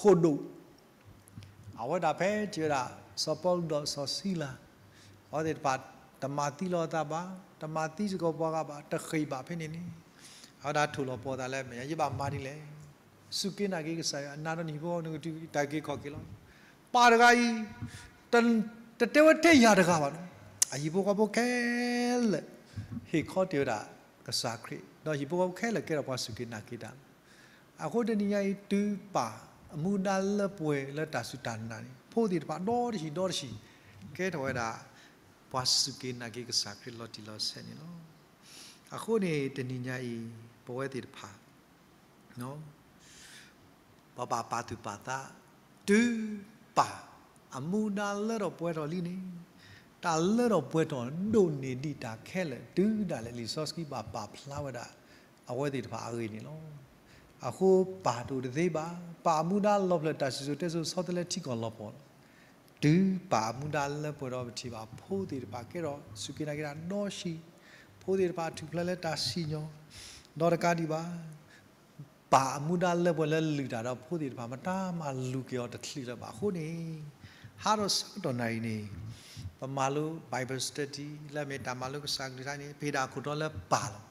Speaker 1: hodo awada pe jira sopol do sosila odet pat tamati lo ta ba tamati ko ba ga ba ta khai ba phe ni ni awada thu lo po da le me yi ba ma ni le su ke na ge ke sa na no ni bo no ti ta ge kho ke lo pa da ga yi tan ta te wa te ya da ga ba no a yi bo ko bo ke le he kho te da ka sa kri no yi bo ko ke le ke ra pa su ke na ke da အခုတနည်းရေးတူပါ အမှုတလပွဲလက်တာစုတန်နာဖို့ဒီပါတော့ရှိတော့ရှိကဲတော်ရတာဘတ်စုကေနာကေကစာခရလော်တီလော်ဆယ်နီလောအခုနေတနည်းညာဤဘဝတိတဖာနော်ဘဘပါတူပါတာတူပါအမှုနာလတော့ပွဲတော်လီနေတာလတော့ပွဲတော်ဒိုနေဒီတာခဲလေတူတာလေလီဆော့စကီပါပါဖလာဝဒါအဝဲတိတဖာအရေးနီလောအခုပါတူတဲ့ပါပါမှုဒါလော့ဖလက်တာစီဆိုတဲ့ဆိုဆော့တလက်ထီကောလော့ပေါ်ဒူပါမှုဒါလော့ပေါ်တော့တီပါ ဖိုးတဲ့ပါကဲတော့စုကိနာကိနာတော့ရှိဖိုးတဲ့ပါထူဖလက်လက်တာစီညောတော့တကားဒီပါပါမှုဒါလော့ပေါ်လဲလူတာတော့ဖိုးတဲ့ပါမတားမလူကြောတခိလက်ပါဟုတ်နေဟာတော့ဆော့တော်နိုင်နေပမာလု Bible study လက်မေတာမလုစာကိတိုင်းနေဖေဒါခုတော့လဲပါလို့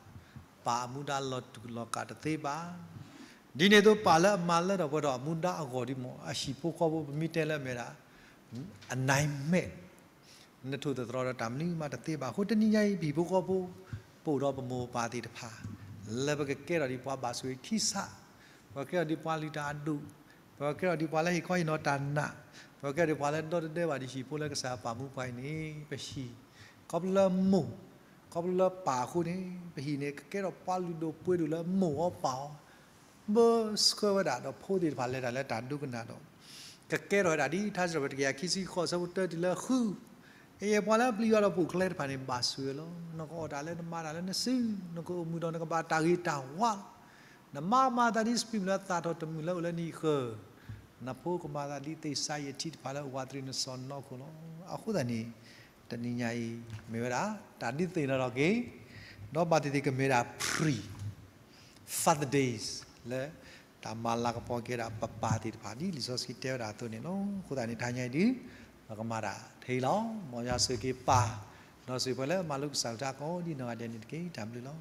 Speaker 1: ပါမှုဒါလော့လော့ကတသေးပါဒီနေ့တော့ပါလအမလတော့ဘတော့အမွန်တာအကောဒီမအရှိဖို့ခေါ်ဖို့မိတဲလက်မေတာအနိုင်မဲ့နထုတတော်တော့တမလီမတသေးပါဟိုတနည်းကြီးဘီဖို့ခေါ်ဖို့ပို့တော့ပမောပါတိတဖာလက်ပကကဲတော့ဒီပွားပါဆွေခိဆဘကဲဒီပွားလီတာဒုဘကဲဒီပွားလဲခေါ်ရင်တော့တနာဘကဲဒီပွားလဲတော့တဲ့ပါဒီရှိဖို့လက်ကစားပါမှုပိုင်းနေပရှိကဘလမူကဘလပါခုနေပဟိနေကဲတော့ပွားလူတို့ပွေးတို့လဲမောပါဘောစကဝဒါတော့ဖိုးဒီဖာလဲတာလဲတာဒုက္ခနာတော့ကကဲတော့ဒါဒီထားစရဘတကခီစီခေါ်စဘတဒီလာခူအေပွာလာပလီရတော့ပုကလဲဖာနေပါဆွေလောနကောဒါလဲနမဒါလဲနစီနကောမူတော့နကပါတာဂီတာဝါနမမာတာဒီစပိမလာတာတော့တမူလောလဲနီခနဖိုးကမာတာဒီတေဆိုင်တီဖာလာဝါဒရီနဆွန်နောကောအခုတနီတနိညာဤမေဝရာဒါနိသိနေတော့ကေတော့ပါတိတိကမေရာ free father days လဲတာမလာကပေါ်ကေရာပပတိပါဒီလီဆိုစီတဲရာတုန်နော်ခုတန်နေထိုင်ရင်ဒီကမရာထေလောမောရဆွေကေပါနော်ဆွေဖလဲမလုဆောက်တာကောဒီနော်အတန်ဒီကေတမ်လူလော